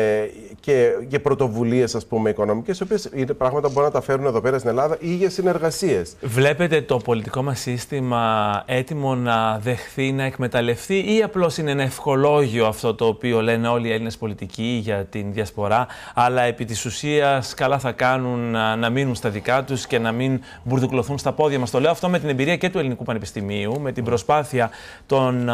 και, και πρωτοβουλίες, ας πούμε, οικονομικές, οι οποίες είναι πράγματα που μπορούν να τα φέρουν εδώ πέρα στην Ελλάδα ή για συνεργασίες. Βλέπετε το πολιτικό μας σύστημα έτοιμο να δεχθεί, να εκμεταλλευτεί, ή απλώς είναι ένα ευχολόγιο αυτό το οποίο λένε όλοι οι Έλληνες πολιτικοί για την διασπορά, αλλά επί της ουσίας καλά θα κάνουν να, να μείνουν στα δικά τους και να μην μπουρδουκλωθούν στα πόδια μας. Το λέω αυτό με την εμπειρία και του Ελληνικού Πανεπιστημίου, με την προσπάθεια των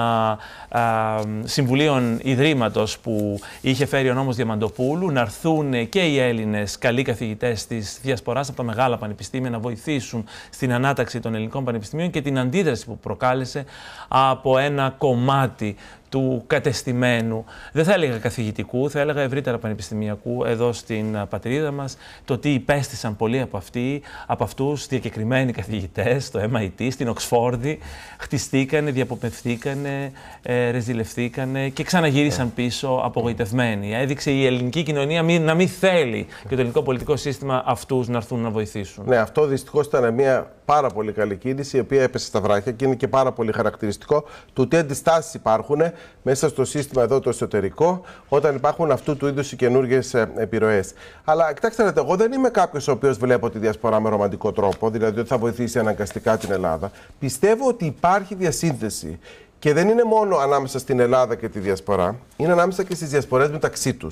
συμβουλίων ιδρύματος που είχε φέρει ο νόμος Διαμαντοπούλου, να έρθουν και οι Έλληνες καλοί καθηγητές της διασποράς από τα μεγάλα πανεπιστήμια να βοηθήσουν στην ανάταξη των ελληνικών πανεπιστημίων και την αντίδραση που προκάλεσε από ένα κομμάτι του κατεστημένου, δεν θα έλεγα καθηγητικού, θα έλεγα ευρύτερα πανεπιστημιακού εδώ στην πατρίδα μας, το τι υπέστησαν πολλοί από αυτοί, από αυτούς διακεκριμένοι καθηγητές στο MIT, στην Οξφόρδη, χτιστήκανε, διαποπευθήκανε, ε, ρεζιλευθήκανε και ξαναγύρισαν πίσω απογοητευμένοι. Έδειξε η ελληνική κοινωνία να μην θέλει και το ελληνικό πολιτικό σύστημα αυτούς να έρθουν να βοηθήσουν. Ναι, αυτό δυστυχώς ήταν μια πάρα πολύ καλή κίνηση, η οποία έπεσε στα βράχια και είναι και πάρα πολύ χαρακτηριστικό του τι αντιστάσεις υπάρχουν μέσα στο σύστημα εδώ το εσωτερικό, όταν υπάρχουν αυτού του είδους οι καινούργιες ε, επιρροές. Αλλά κοιτάξτε, εγώ δεν είμαι κάποιος ο οποίος βλέπω τη διασπορά με ρομαντικό τρόπο, δηλαδή ότι θα βοηθήσει αναγκαστικά την Ελλάδα. Πιστεύω ότι υπάρχει διασύνδεση Και δεν είναι μόνο ανάμεσα στην Ελλάδα και τη διασπορά, είναι ανάμεσα και στις διασπορές μεταξύ τους.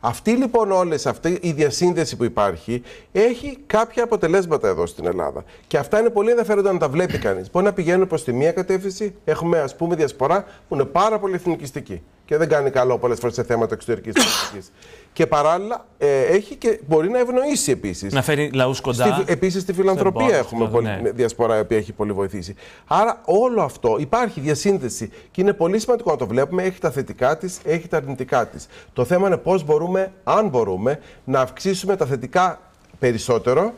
Αυτή λοιπόν όλες αυτή η διασύνδεση που υπάρχει έχει κάποια αποτελέσματα εδώ στην Ελλάδα. Και αυτά είναι πολύ ενδιαφέροντα να τα βλέπει κανείς. Μπορεί να πηγαίνουν προς τη μία κατεύθυνση, έχουμε ας πούμε διασπορά που είναι πάρα πολύ εθνικιστική και δεν κάνει καλό πολλές φορές σε θέματα εξωτερικής πολιτικής. Και παράλληλα ε, έχει και μπορεί να ευνοήσει επίσης. Να φέρει λαούς κοντά. Επίσης στη φιλανθρωπία έχουμε πολύ, ναι. διασπορά η οποία έχει πολύ βοηθήσει. Άρα όλο αυτό υπάρχει διασύνδεση και είναι πολύ σημαντικό να το βλέπουμε. Έχει τα θετικά της, έχει τα αρνητικά της. Το θέμα είναι πώς μπορούμε, αν μπορούμε, να αυξήσουμε τα θετικά περισσότερο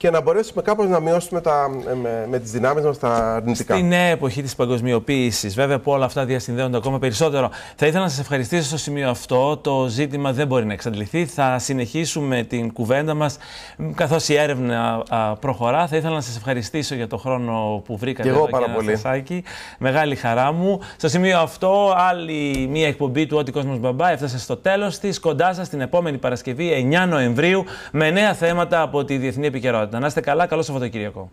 και να μπορέσουμε κάπως να μειώσουμε τα, ε, με, με τις δυνάμεις μας τα αρνητικά. Στην νέα εποχή της παγκοσμιοποίησης, βέβαια που όλα αυτά διασυνδέονται ακόμα περισσότερο. Θα ήθελα να σας ευχαριστήσω στο σημείο αυτό. Το ζήτημα δεν μπορεί να εξαντληθεί. Θα συνεχίσουμε την κουβέντα μας καθώς η έρευνα προχωρά. Θα ήθελα να σας ευχαριστήσω για το χρόνο που βρήκατε και εδώ εγώ πάρα πολύ. Μεγάλη χαρά μου. Στο σημείο αυτό, άλλη μία εκπομπή του Ό,τι Κόσμος Μπαμπά έφτασε στο τέλος της. Κοντά σας την επόμενη Παρασκευή 9 Νοεμβρίου με νέα θέματα από τη Διεθνή Επικαιρότητα. Να είστε καλά. Καλό Σαββατοκύριακο.